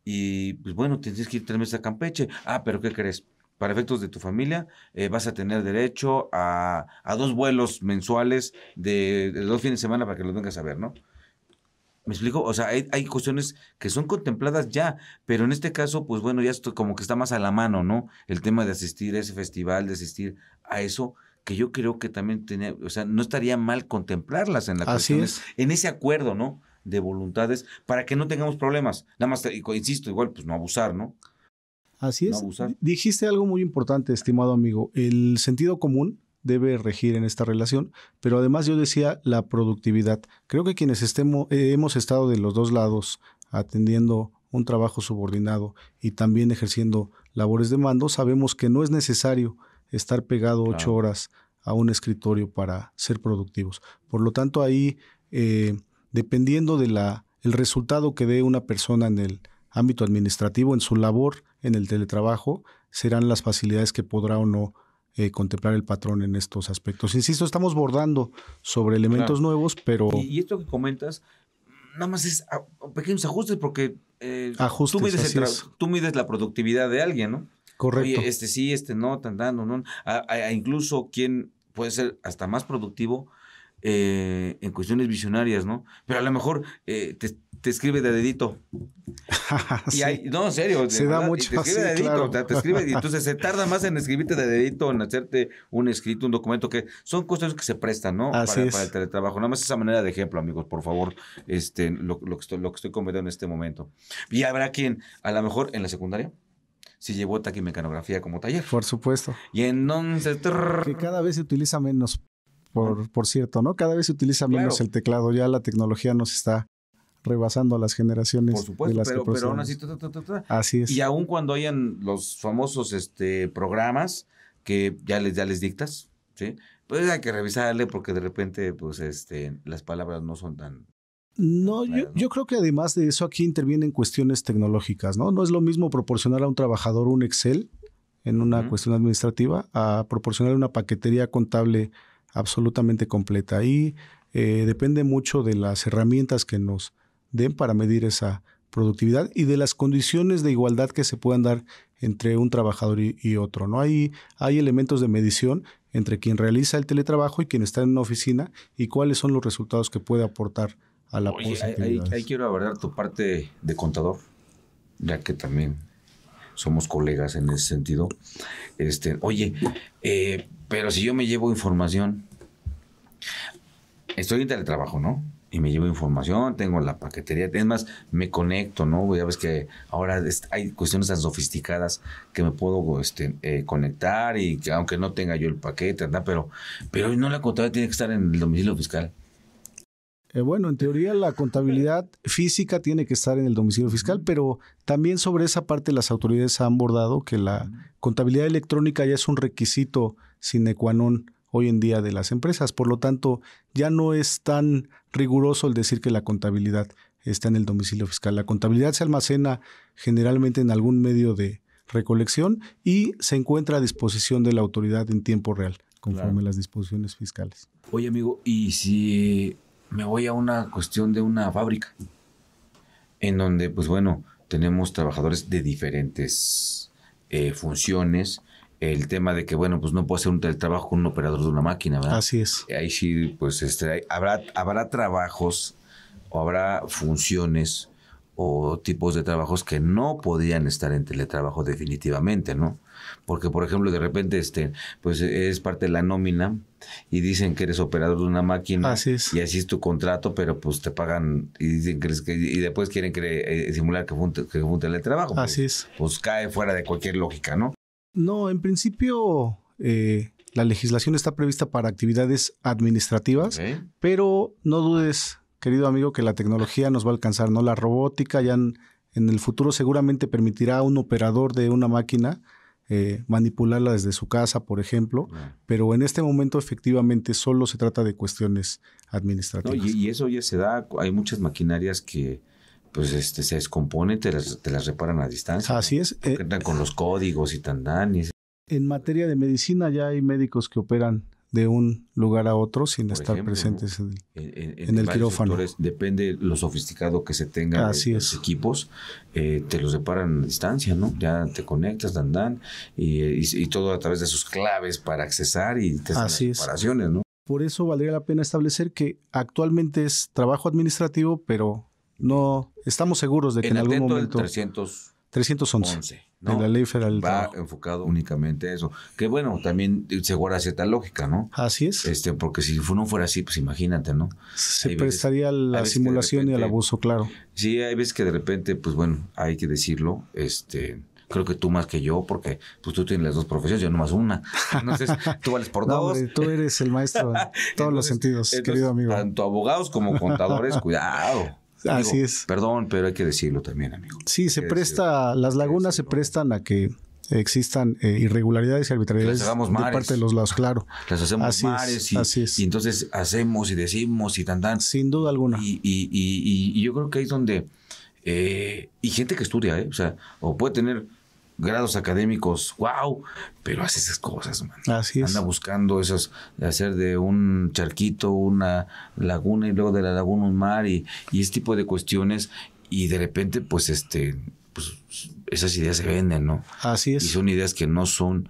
Speaker 1: y pues bueno, tienes que ir tres meses a Campeche. Ah, pero ¿qué crees? Para efectos de tu familia, eh, vas a tener derecho a, dos vuelos mensuales de, dos fines de semana para que los vengas a ver, ¿no? ¿Me explico? O sea, hay, cuestiones que son contempladas ya, pero en este caso, pues bueno, ya esto como que está más a la mano, ¿no? El tema de asistir a ese festival, de asistir a eso, que yo creo que también tenía, o sea, no estaría mal contemplarlas en la Así en ese acuerdo, ¿no? de voluntades para que no tengamos problemas. Nada más, insisto, igual, pues no abusar, ¿no?
Speaker 2: Así es. Dijiste algo muy importante, estimado amigo. El sentido común debe regir en esta relación, pero además yo decía la productividad. Creo que quienes estemos, eh, hemos estado de los dos lados atendiendo un trabajo subordinado y también ejerciendo labores de mando, sabemos que no es necesario estar pegado ocho horas a un escritorio para ser productivos. Por lo tanto, ahí eh, dependiendo del el resultado que dé una persona en el ámbito administrativo, en su labor en el teletrabajo, serán las facilidades que podrá o no eh, contemplar el patrón en estos aspectos. Insisto, estamos bordando
Speaker 1: sobre elementos nuevos, pero... Y, esto que comentas, nada más es ah, pequeños ajustes porque eh, tú, mides tú mides la productividad de alguien, ¿no? Correcto. este sí, este no, tan, no, no. A, incluso quien puede ser hasta más productivo eh, en cuestiones visionarias, ¿no? Pero a lo mejor eh, te, escribe de dedito. [laughs] y no, en serio. Se da mucho. te escribe de dedito, te escribe, y entonces se tarda más en escribirte de dedito, en hacerte un escrito, un documento, que son cuestiones que se prestan, ¿no? para, el teletrabajo. Nada más esa manera de ejemplo, amigos, por favor, este, lo, que estoy, lo comentando en este momento. Y habrá quien, a lo mejor en la secundaria, si llevó taquimecanografía como taller. Por supuesto. Y entonces... que
Speaker 2: cada vez se utiliza menos, por, cierto, ¿no? Cada vez se utiliza menos el teclado, ya la tecnología nos está rebasando a las generaciones por supuesto, de las pero, aún así, así es. Y aún
Speaker 1: cuando hayan los famosos este, programas que ya les, ya les dictas, ¿sí? Pues hay que revisarle porque de repente, pues, este, las palabras no son tan...
Speaker 2: No, yo, yo creo que además de eso aquí intervienen cuestiones tecnológicas, ¿no? No es lo mismo proporcionar a un trabajador un Excel en una cuestión administrativa a proporcionar una paquetería contable absolutamente completa. Y eh, depende mucho de las herramientas que nos den para medir esa productividad y de las condiciones de igualdad que se puedan dar entre un trabajador y, otro. ¿no? Hay, hay elementos de medición entre quien realiza el teletrabajo y quien está en una oficina y cuáles son los resultados que puede aportar a la Oye,
Speaker 1: ahí, quiero abordar tu parte de contador, ya que también somos colegas en ese sentido. Este, oye, eh, pero si yo me llevo información, estoy en teletrabajo, ¿no? Y me llevo información, tengo la paquetería, es más, me conecto, ¿no? Ya ves que ahora hay cuestiones tan sofisticadas que me puedo este, eh, conectar y que aunque no tenga yo el paquete, ¿verdad? Pero, pero no la contabilidad tiene que estar en el domicilio fiscal.
Speaker 2: Eh, bueno, en teoría la contabilidad física tiene que estar en el domicilio fiscal, pero también sobre esa parte las autoridades han abordado que la contabilidad electrónica ya es un requisito sine qua non hoy en día de las empresas. Por lo tanto, ya no es tan riguroso el decir que la contabilidad está en el domicilio fiscal. La contabilidad se almacena generalmente en algún medio de recolección y se encuentra a disposición de la autoridad en tiempo real, conforme las disposiciones fiscales.
Speaker 1: Oye, amigo, ¿y si me voy a una cuestión de una fábrica? En donde, pues bueno, tenemos trabajadores de diferentes eh, funciones, el tema de que, bueno, pues no puedo hacer un teletrabajo con un operador de una máquina, ¿verdad? Así es. Ahí sí, pues este, habrá, habrá trabajos o habrá funciones o tipos de trabajos que no podrían estar en teletrabajo definitivamente, ¿no? Porque, por ejemplo, de repente, este, pues es parte de la nómina y dicen que eres operador de una máquina así es. y así es tu contrato, pero pues te pagan y dicen que, y después quieren eh, simular que fue, un, teletrabajo. Pues, así es. Pues cae fuera de cualquier lógica, ¿no?
Speaker 2: No, en principio eh, la legislación está prevista para actividades administrativas, pero no dudes, querido amigo, que la tecnología nos va a alcanzar, ¿no? La robótica ya en, el futuro seguramente permitirá a un operador de una máquina eh, manipularla desde su casa, por ejemplo, ah. pero en este momento efectivamente solo se trata de cuestiones administrativas.
Speaker 1: y, eso ya se da, hay muchas maquinarias que pues este, se descomponen, te las, reparan a distancia. Así es. Eh, con los códigos y tan dan.
Speaker 2: En materia de medicina ya hay médicos que operan de un lugar a otro sin estar presentes
Speaker 1: en, el quirófano. depende lo sofisticado que se tenga los equipos, eh, te los reparan a distancia, ¿no? Ya te conectas, dan, dan, y, todo a través de sus claves para accesar y te Así las reparaciones, ¿no?
Speaker 2: Por eso valdría la pena establecer que actualmente es trabajo administrativo, pero no, estamos seguros de que en, el algún momento...
Speaker 1: 300... 311 de la ley federal. Va enfocado únicamente a eso. Que bueno, también se guarda cierta lógica, ¿no? Así es. Este, porque si no fuera así, pues imagínate, ¿no? Se
Speaker 2: prestaría a la simulación y al abuso, claro.
Speaker 1: Sí, hay veces que de repente, pues bueno, hay que decirlo, este creo que tú más que yo, porque pues tú tienes las dos profesiones, yo nomás una. Entonces, [laughs] tú vales por dos.
Speaker 2: tú eres el maestro en [laughs] todos los sentidos, querido amigo. Tanto abogados como contadores, [laughs] cuidado.
Speaker 1: Así es. Perdón, pero hay que decirlo también, amigo. Sí, se presta,
Speaker 2: las lagunas se prestan a que existan eh, irregularidades y arbitrariedades hagamos de parte de los lados, claro. Las hacemos así y,
Speaker 1: así y, entonces hacemos y decimos y tan Sin duda alguna. Y, y, y yo creo que ahí es donde... Eh, y gente que estudia, ¿eh? o sea, o puede tener grados académicos, wow, pero hace esas cosas, man. Así Anda buscando esas, hacer de un charquito una laguna y luego de la laguna un mar y, y ese tipo de cuestiones y de repente pues este, pues esas ideas se venden, ¿no? Así es. Y son ideas que no son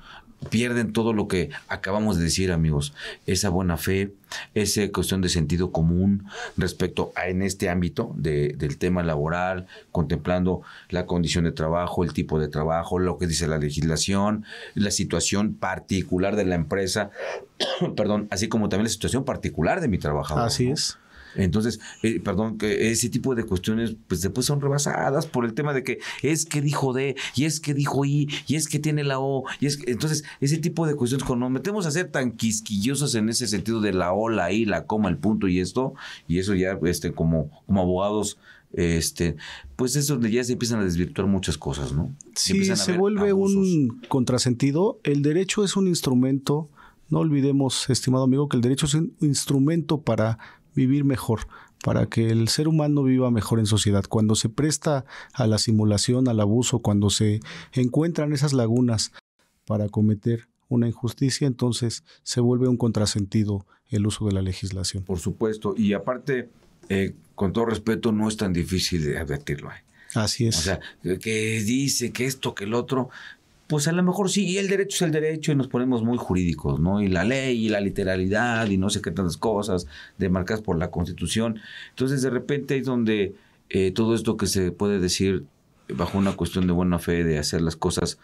Speaker 1: pierden todo lo que acabamos de decir, amigos. Esa buena fe, esa cuestión de sentido común respecto a en este ámbito de, del tema laboral, contemplando la condición de trabajo, el tipo de trabajo, lo que dice la legislación, la situación particular de la empresa, [coughs] perdón, así como también la situación particular de mi trabajador. Así es. Entonces, eh, perdón, que ese tipo de cuestiones, pues después son rebasadas por el tema de que es que dijo D, y es que dijo I, y es que tiene la O, y es que, entonces, ese tipo de cuestiones, cuando nos metemos a ser tan quisquillosos en ese sentido de la O, la I, la coma, el punto y esto, y eso ya, este, como, como abogados, este, pues es donde ya se empiezan a desvirtuar muchas cosas, ¿no? Sí, se,
Speaker 2: vuelve un contrasentido. El derecho es un instrumento, no olvidemos, estimado amigo, que el derecho es un instrumento para vivir mejor, para que el ser humano viva mejor en sociedad. Cuando se presta a la simulación, al abuso, cuando se encuentran esas lagunas para cometer una injusticia, entonces se vuelve un contrasentido el uso de la legislación.
Speaker 1: Por supuesto, y aparte, eh, con todo respeto, no es tan difícil de advertirlo. ¿eh? Así es. O sea, que dice que esto, que el otro, pues a lo mejor sí, y el derecho es el derecho y nos ponemos muy jurídicos, ¿no? Y la ley y la literalidad y no sé qué tantas cosas demarcadas por la Constitución. Entonces de repente es donde eh, todo esto que se puede decir bajo una cuestión de buena fe, de hacer las cosas,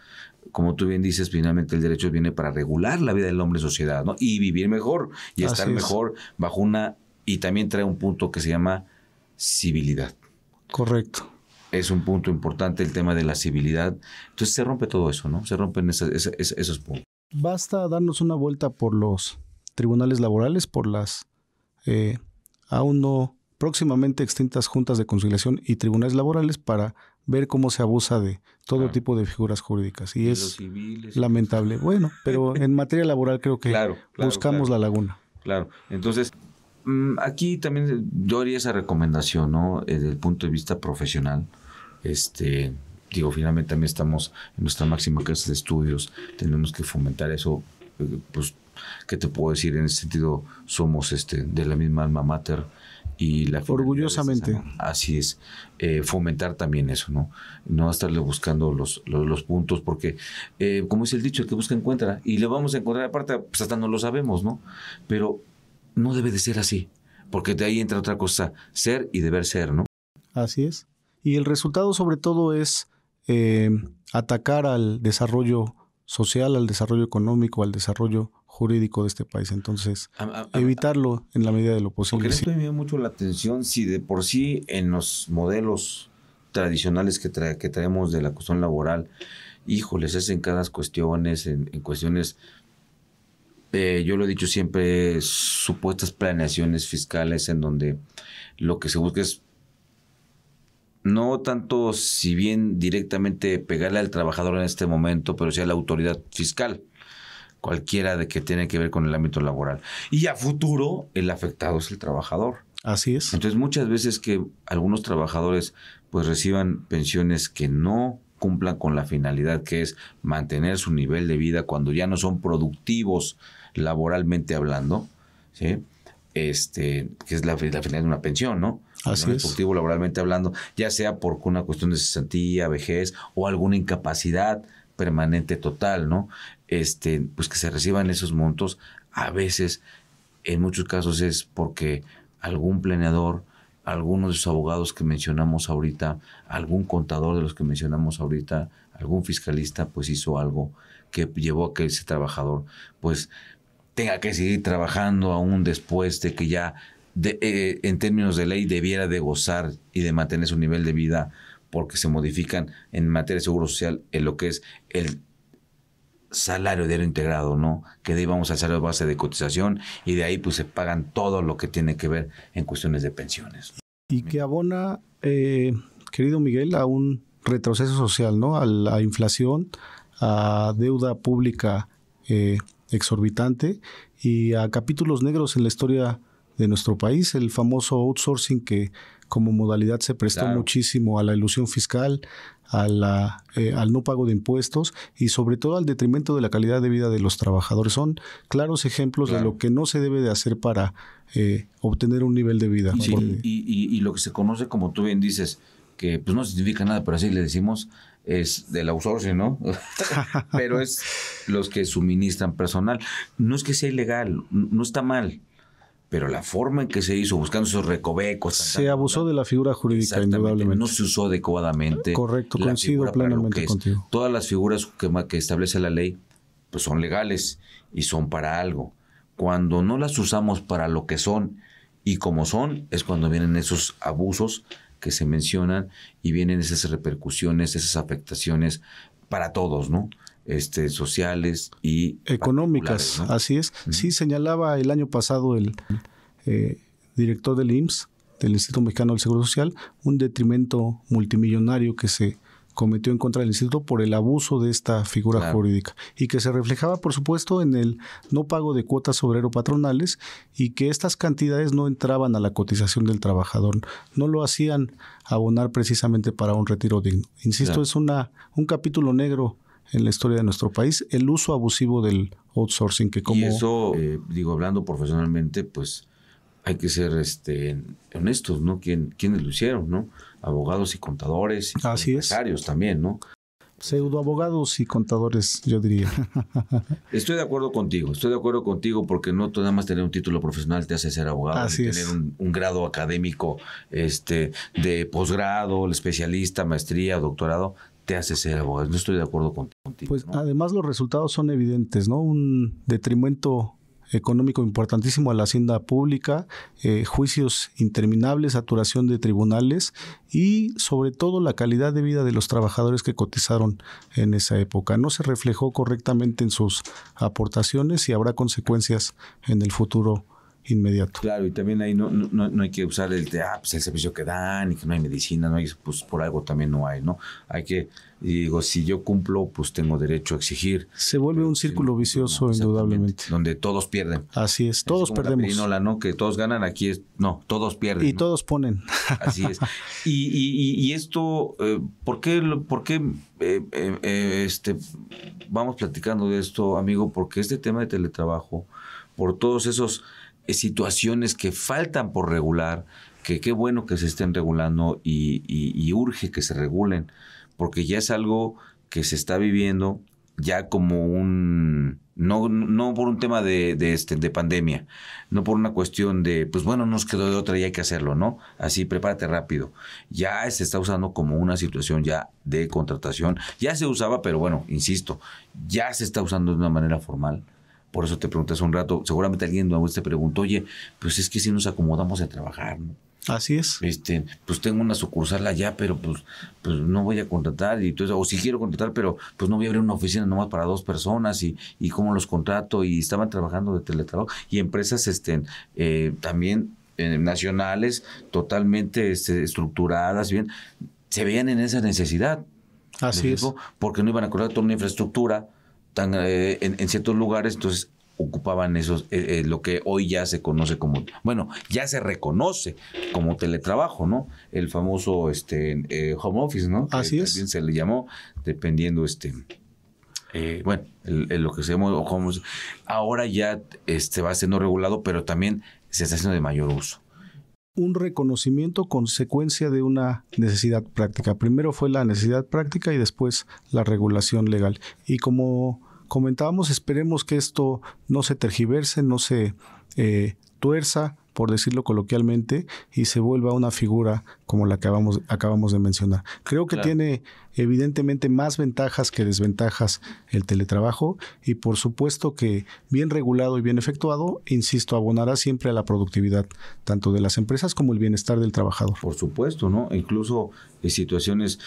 Speaker 1: como tú bien dices, finalmente el derecho viene para regular la vida del hombre en sociedad, ¿no? Y vivir mejor y estar mejor bajo una... Y también trae un punto que se llama civilidad. Correcto es un punto importante el tema de la civilidad. Entonces se rompe todo eso, ¿no? Se rompen esas, esos puntos.
Speaker 2: Basta darnos una vuelta por los tribunales laborales, por las eh, aún no próximamente extintas juntas de conciliación y tribunales laborales para ver cómo se abusa de todo tipo de figuras jurídicas. Y, es lamentable. Bueno, pero [laughs] en materia laboral creo que buscamos la laguna.
Speaker 1: Claro, entonces mm, aquí también yo haría esa recomendación, ¿no? Eh, desde el punto de vista profesional. Este, digo, finalmente también estamos en nuestra máxima casa de estudios, tenemos que fomentar eso, eh, pues, ¿qué te puedo decir? En ese sentido, somos este, de la misma alma mater y la orgullosamente así es eh, fomentar también eso no no estarle buscando los, los, puntos porque eh, como dice el dicho el que busca encuentra y le vamos a encontrar aparte pues hasta no lo sabemos no pero no debe de ser así porque de ahí entra otra cosa ser y deber ser no
Speaker 2: así es y el resultado sobre todo es eh, atacar al desarrollo social, al desarrollo económico, al desarrollo jurídico de este país. Entonces, evitarlo en la medida de lo
Speaker 1: posible. Porque esto me llama mucho la atención si de por sí en los modelos tradicionales que, que traemos de la cuestión laboral, híjoles, es en cada cuestiones, en, cuestiones, eh, yo lo he dicho siempre, supuestas planeaciones fiscales en donde lo que se busca es no tanto si bien directamente pegarle al trabajador en este momento, pero sí a la autoridad fiscal, cualquiera de que tiene que ver con el ámbito laboral. Y a futuro, el afectado es el trabajador. Así es. Entonces, muchas veces que algunos trabajadores pues reciban pensiones que no cumplan con la finalidad que es mantener su nivel de vida cuando ya no son productivos laboralmente hablando, ¿sí? Este, que es la, la finalidad de una pensión, ¿no? Así laboralmente hablando, ya sea por una cuestión de cesantía, vejez o alguna incapacidad permanente total, ¿no? Este, pues que se reciban esos montos, a veces, en muchos casos es porque algún planeador, algunos de sus abogados que mencionamos ahorita, algún contador de los que mencionamos ahorita, algún fiscalista, pues hizo algo que llevó a que ese trabajador, pues tenga que seguir trabajando aún después de que ya eh, en términos de ley debiera de gozar y de mantener su nivel de vida porque se modifican en materia de seguro social en lo que es el salario diario integrado, ¿no? Que de ahí vamos al salario base de cotización y de ahí pues se pagan todo lo que tiene que ver en cuestiones de pensiones.
Speaker 2: Y que abona, eh, querido Miguel, a un retroceso social, ¿no? A la inflación, a deuda pública eh, exorbitante y a capítulos negros en la historia de nuestro país, el famoso outsourcing que como modalidad se prestó muchísimo a la ilusión fiscal, a la, eh, al no pago de impuestos y sobre todo al detrimento de la calidad de vida de los trabajadores. Son claros ejemplos de lo que no se debe de hacer para eh, obtener un nivel de vida. y,
Speaker 1: y, y, lo que se conoce, como tú bien dices, que pues no significa nada, pero así le decimos, es del outsourcing, ¿no? [laughs] pero es los que suministran personal. No es que sea ilegal, no está mal pero la forma en que se hizo, buscando esos recovecos. Se abusó de la figura jurídica, indudablemente. No se usó adecuadamente. Correcto, coincido plenamente contigo. Todas las figuras que, que, establece la ley, pues son legales y son para algo. Cuando no las usamos para lo que son y como son, es cuando vienen esos abusos que se mencionan y vienen esas repercusiones, esas afectaciones para todos, ¿no? Este, sociales y económicas.
Speaker 2: Así es. Sí, señalaba el año pasado el eh, director del IMSS, del Instituto Mexicano del Seguro Social, un detrimento multimillonario que se cometió en contra del instituto por el abuso de esta figura jurídica y que se reflejaba, por supuesto, en el no pago de cuotas obrero-patronales y que estas cantidades no entraban a la cotización del trabajador, no lo hacían abonar precisamente para un retiro
Speaker 1: digno. Insisto,
Speaker 2: es una, un capítulo negro en la historia de nuestro país el uso abusivo del outsourcing que como y
Speaker 1: eso eh, digo hablando profesionalmente pues hay que ser este honestos no ¿Quién, quiénes lo hicieron no abogados y contadores y empresarios también no
Speaker 2: pseudoabogados y contadores, yo diría. [laughs]
Speaker 1: Estoy de acuerdo contigo, estoy de acuerdo contigo porque no nada más tener un título profesional te hace ser abogado, tener Un, grado académico este, de posgrado, especialista, maestría, doctorado, te hace ser abogado. No estoy de acuerdo contigo.
Speaker 2: Pues además los resultados son evidentes, ¿no? Un detrimento económico importantísimo a la hacienda pública, eh, juicios interminables, saturación de tribunales y sobre todo la calidad de vida de los trabajadores que cotizaron en esa época. No se reflejó correctamente en sus aportaciones y habrá consecuencias en el futuro inmediato.
Speaker 1: Claro, y también ahí no, no, no hay que usar el, de, ah, pues el servicio que dan y que no hay medicina, no hay, pues por algo también no hay, ¿no? Hay que, digo, si yo cumplo, pues tengo derecho a exigir. Se vuelve un círculo vicioso, indudablemente. Donde todos pierden. Así es, todos perdemos. La ¿no? Que todos ganan, aquí es, no, todos pierden. Y
Speaker 2: todos ponen. Así es.
Speaker 1: [laughs] Y, y, esto, eh, ¿por qué, por qué eh, eh, este, vamos platicando de esto, amigo? Porque este tema de teletrabajo, por todos esos eh, situaciones que faltan por regular, que qué bueno que se estén regulando y, urge que se regulen, porque ya es algo que se está viviendo ya como un no, no por un tema de, este, de pandemia, no por una cuestión de, pues bueno, nos quedó de otra y hay que hacerlo, ¿no? Así, prepárate rápido. Ya se está usando como una situación ya de contratación. Ya se usaba, pero bueno, insisto, ya se está usando de una manera formal. Por eso te pregunté hace un rato, seguramente alguien nuevo te preguntó, oye, pues es que si nos acomodamos a trabajar, ¿no? Así es. Este, pues tengo una sucursal allá, pero pues, pues no voy a contratar, y entonces, o si quiero contratar, pero pues no voy a abrir una oficina nomás para dos personas, y, y cómo los contrato, y estaban trabajando de teletrabajo, y empresas este, eh, también eh, nacionales, totalmente este, estructuradas, bien, se veían en esa necesidad. Así es. Porque no iban a contratar toda una infraestructura tan, eh, en, ciertos lugares, entonces ocupaban esos eh, eh, lo que hoy ya se conoce como bueno ya se reconoce como teletrabajo no el famoso este home office no así es también se le llamó dependiendo este bueno, lo que se llama, ahora ya este, va siendo regulado, pero también se está haciendo de mayor uso
Speaker 2: un reconocimiento consecuencia de una necesidad práctica. Primero fue la necesidad práctica y después la regulación legal. Y como comentábamos, esperemos que esto no se tergiverse, no se eh, tuerza, por decirlo coloquialmente, y se vuelva una figura como la que acabamos, acabamos de mencionar. Creo que tiene evidentemente más ventajas que desventajas el teletrabajo y por supuesto que bien regulado y bien efectuado, insisto, abonará siempre a la productividad tanto
Speaker 1: de las empresas como el bienestar del trabajador. Por supuesto, ¿no? Incluso en eh, situaciones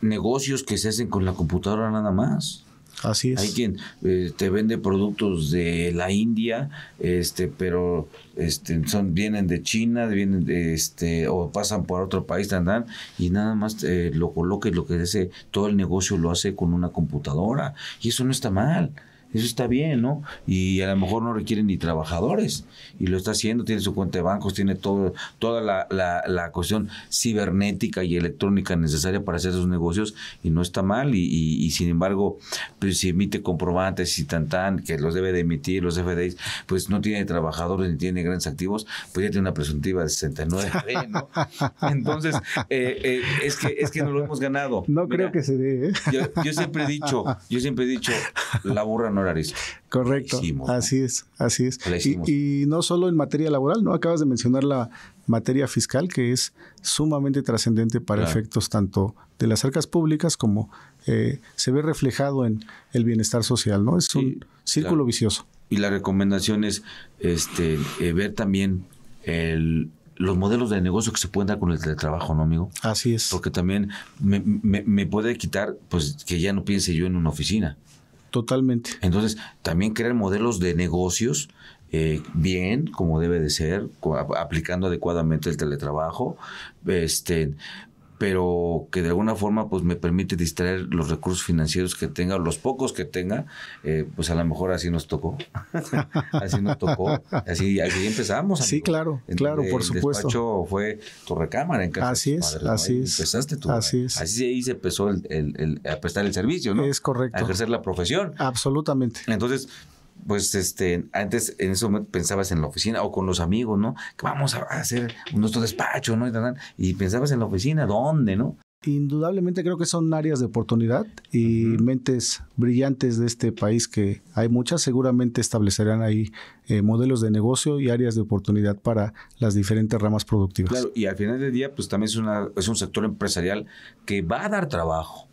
Speaker 1: negocios que se hacen con la computadora nada más. Hay quien eh, te vende productos de la India, este, pero este, son, vienen de China, vienen de, este, o pasan por otro país, andan, y nada más eh, lo coloca lo que dice, todo el negocio lo hace con una computadora, y eso no está mal. Eso está bien, ¿no? Y a lo mejor no requiere ni trabajadores. Y lo está haciendo, tiene su cuenta de bancos, tiene todo, toda la, la, la cuestión cibernética y electrónica necesaria para hacer sus negocios y no está mal. Y, y, sin embargo, pues, si emite comprobantes y tan que los debe de emitir los FDIs, pues no tiene trabajadores ni tiene grandes activos, pues ya tiene una presuntiva de 69 [laughs] Entonces, eh, eh, es, que, es que no lo hemos ganado. No creo que se dé. ¿eh? Yo, siempre he dicho, yo siempre he dicho, la burra no era
Speaker 2: Correcto. así es, así es. Y, no solo en materia laboral, ¿no? Acabas de mencionar la materia fiscal, que es sumamente trascendente para efectos tanto de las arcas públicas como eh, se ve reflejado en el bienestar social, ¿no? Es un
Speaker 1: círculo vicioso. Y la recomendación es este, eh, ver también los modelos de negocio que se pueden dar con el trabajo, ¿no, amigo? Así es. Porque también me, me, puede quitar, pues, que ya no piense yo en una oficina. Totalmente. Entonces, también crear modelos de negocios eh, bien, como debe de ser, aplicando adecuadamente el teletrabajo, este, pero que de alguna forma pues me permite distraer los recursos financieros que tenga, los pocos que tenga, eh, pues a lo mejor así nos tocó,
Speaker 2: [laughs] así nos tocó, así, así empezamos. Sí, claro, claro, por el supuesto.
Speaker 1: despacho fue tu recámara en casa. Así es, así es. Empezaste tú. Así es. Así se empezó el, el, el, a prestar el servicio, ¿no? Es correcto. A ejercer la profesión. Absolutamente. Entonces, pues este, antes en ese momento pensabas en la oficina o con los amigos, ¿no? Que vamos a hacer nuestro despacho, ¿no? Y, pensabas en la oficina, ¿dónde, no? Indudablemente
Speaker 2: creo que son áreas de oportunidad y mentes brillantes de este país que hay muchas, seguramente establecerán ahí eh, modelos de negocio y áreas de oportunidad para las diferentes ramas productivas. Claro,
Speaker 1: y al final del día, pues también es, una, es un sector empresarial que va a dar trabajo.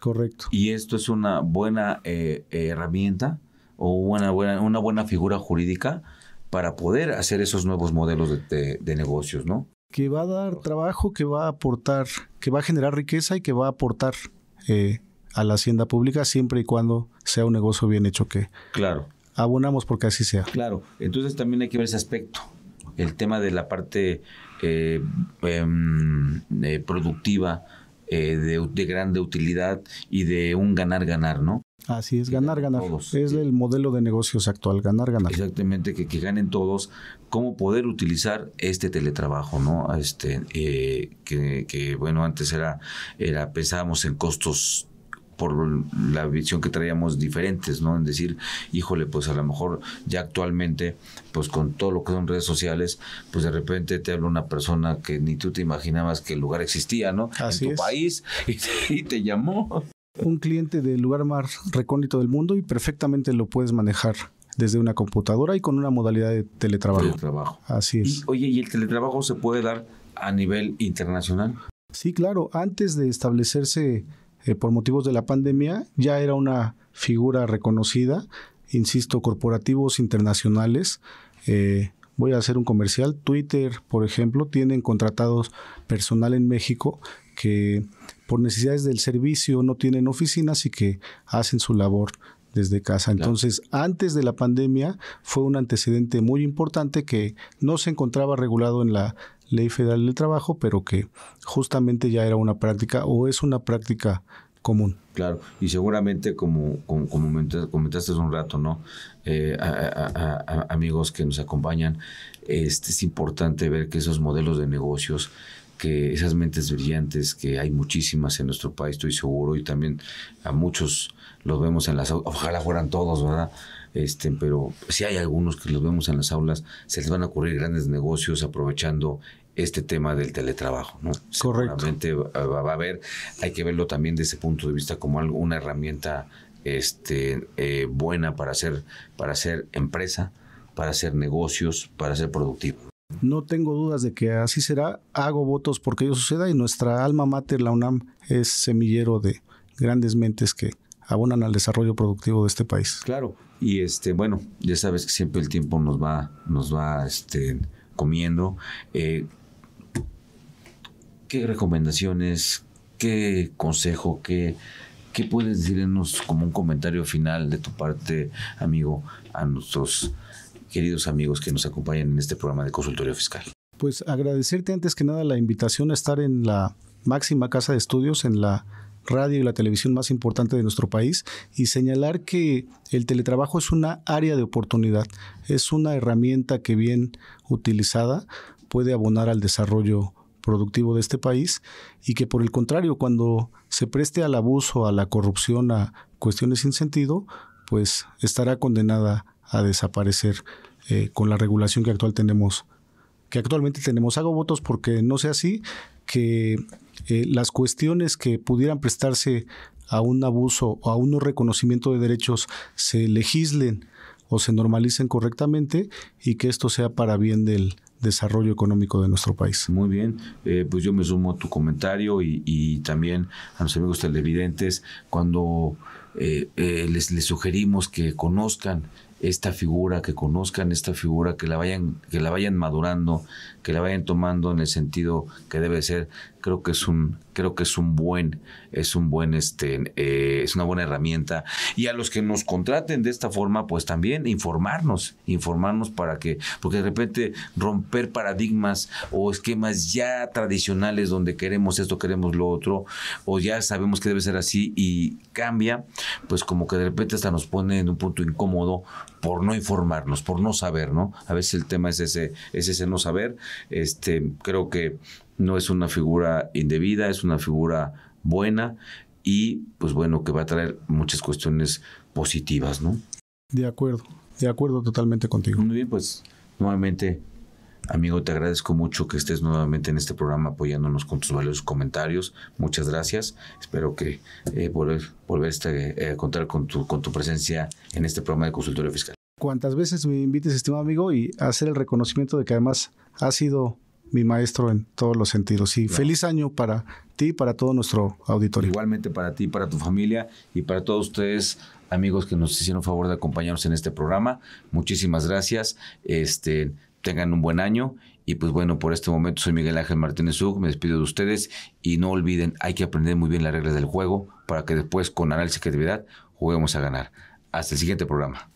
Speaker 1: Correcto. Y esto es una buena eh, herramienta o una buena, una buena figura jurídica para poder hacer esos nuevos modelos de, negocios, ¿no?
Speaker 2: Que va a dar trabajo, que va a aportar, que va a generar riqueza y que va a aportar eh, a la hacienda pública siempre y cuando sea un negocio bien hecho que claro. abonamos porque así sea.
Speaker 1: Claro, entonces también hay que ver ese aspecto, el tema de la parte eh, em, eh, productiva, eh, de, de, grande utilidad y de un ganar-ganar, ¿no?
Speaker 2: Así es, ganar-ganar. Es el modelo
Speaker 1: de negocios actual, ganar-ganar. Exactamente, que, que, ganen todos cómo poder utilizar este teletrabajo, ¿no? Este, eh, que, que, bueno, antes era, era, pensábamos en costos por la visión que traíamos diferentes, ¿no? En decir, híjole, pues a lo mejor ya actualmente, pues con todo lo que son redes sociales, pues de repente te habla una persona que ni tú te imaginabas que el lugar existía, ¿no? Así en tu país [laughs] y te, llamó.
Speaker 2: Un cliente del lugar más recóndito del mundo y perfectamente lo puedes manejar desde una computadora y con una modalidad de teletrabajo. teletrabajo. Así es.
Speaker 1: oye, ¿y el teletrabajo se puede dar a nivel internacional? Sí, claro.
Speaker 2: Antes de establecerse eh, por motivos de la pandemia, ya era una figura reconocida, insisto, corporativos internacionales. Eh, voy a hacer un comercial. Twitter, por ejemplo, tienen contratados personal en México que por necesidades del servicio no tienen oficinas y que hacen su labor desde casa. Entonces, antes de la pandemia fue un antecedente muy importante que no se encontraba regulado en la ley federal del trabajo, pero que justamente ya era una práctica o es una práctica común.
Speaker 1: Claro, y seguramente como, como, comentaste hace un rato, ¿no? Eh, amigos que nos acompañan, este, es importante ver que esos modelos de negocios que esas mentes brillantes, que hay muchísimas en nuestro país, estoy seguro, y también a muchos los vemos en las aulas, ojalá fueran todos, ¿verdad? Este, pero si hay algunos que los vemos en las aulas, se les van a ocurrir grandes negocios aprovechando este tema del teletrabajo, ¿no? Correcto. va, a haber, hay que verlo también desde ese punto de vista como algo, una herramienta este, eh, buena para hacer, para hacer empresa, para hacer negocios, para ser productivo. No tengo
Speaker 2: dudas de que así será. Hago votos porque ello suceda y nuestra alma mater, la UNAM, es semillero de grandes mentes que abonan al desarrollo productivo de este país.
Speaker 1: Claro, y este, bueno, ya sabes que siempre el tiempo nos va, nos va, este, comiendo. Eh, ¿Qué recomendaciones, qué consejo, qué, puedes decirnos como un comentario final de tu parte, amigo, a nuestros queridos amigos que nos acompañan en este programa de consultorio fiscal?
Speaker 2: Pues agradecerte antes que nada la invitación a estar en la máxima casa de estudios, en la radio y la televisión más importante de nuestro país y señalar que el teletrabajo es una área de oportunidad, es una herramienta que bien utilizada puede abonar al desarrollo productivo de este país y que por el contrario, cuando se preste al abuso, a la corrupción, a cuestiones sin sentido, pues estará condenada a desaparecer eh, con la regulación que actual tenemos que actualmente tenemos. Hago votos porque no sea así, que eh, las cuestiones que pudieran prestarse a un abuso o a un no reconocimiento de derechos se legislen o se normalicen correctamente y que esto sea para bien del, desarrollo económico
Speaker 1: de nuestro país. Muy bien, eh, pues yo me sumo a tu comentario y, y también a los amigos televidentes cuando eh, eh, les, les sugerimos que conozcan esta figura, que conozcan esta figura, que la vayan, que la vayan madurando, que la vayan tomando en el sentido que debe ser, creo que es un, creo que es un buen, es un buen, este, eh, es una buena herramienta. Y a los que nos contraten de esta forma, pues también informarnos, informarnos para que, porque de repente romper paradigmas o esquemas ya tradicionales donde queremos esto, queremos lo otro, o ya sabemos que debe ser así y cambia, pues como que de repente hasta nos pone en un punto incómodo por no informarnos, por no saber, ¿no? A veces el tema es ese, es ese no saber. Este, creo que no es una figura indebida, es una figura buena y pues bueno, que va a traer muchas cuestiones positivas, ¿no? De acuerdo, de acuerdo totalmente contigo. Muy bien, pues nuevamente Amigo, te agradezco mucho que estés nuevamente en este programa apoyándonos con tus valiosos comentarios. Muchas gracias. Espero que eh, volver, volver este, eh, a contar con tu, con tu presencia en este programa de consultorio fiscal.
Speaker 2: Cuántas veces me invites, estimado amigo, y hacer el reconocimiento de que además ha sido mi maestro en todos los sentidos. Y feliz año para ti y para
Speaker 1: todo nuestro auditorio. Igualmente para ti, para tu familia y para todos ustedes, amigos que nos hicieron favor de acompañarnos en este programa. Muchísimas gracias. Este, tengan un buen año. Y pues bueno, por este momento soy Miguel Ángel Martínez Ug, me despido de ustedes y no olviden, hay que aprender muy bien las reglas del juego para que después con análisis y creatividad juguemos a ganar. Hasta el siguiente programa.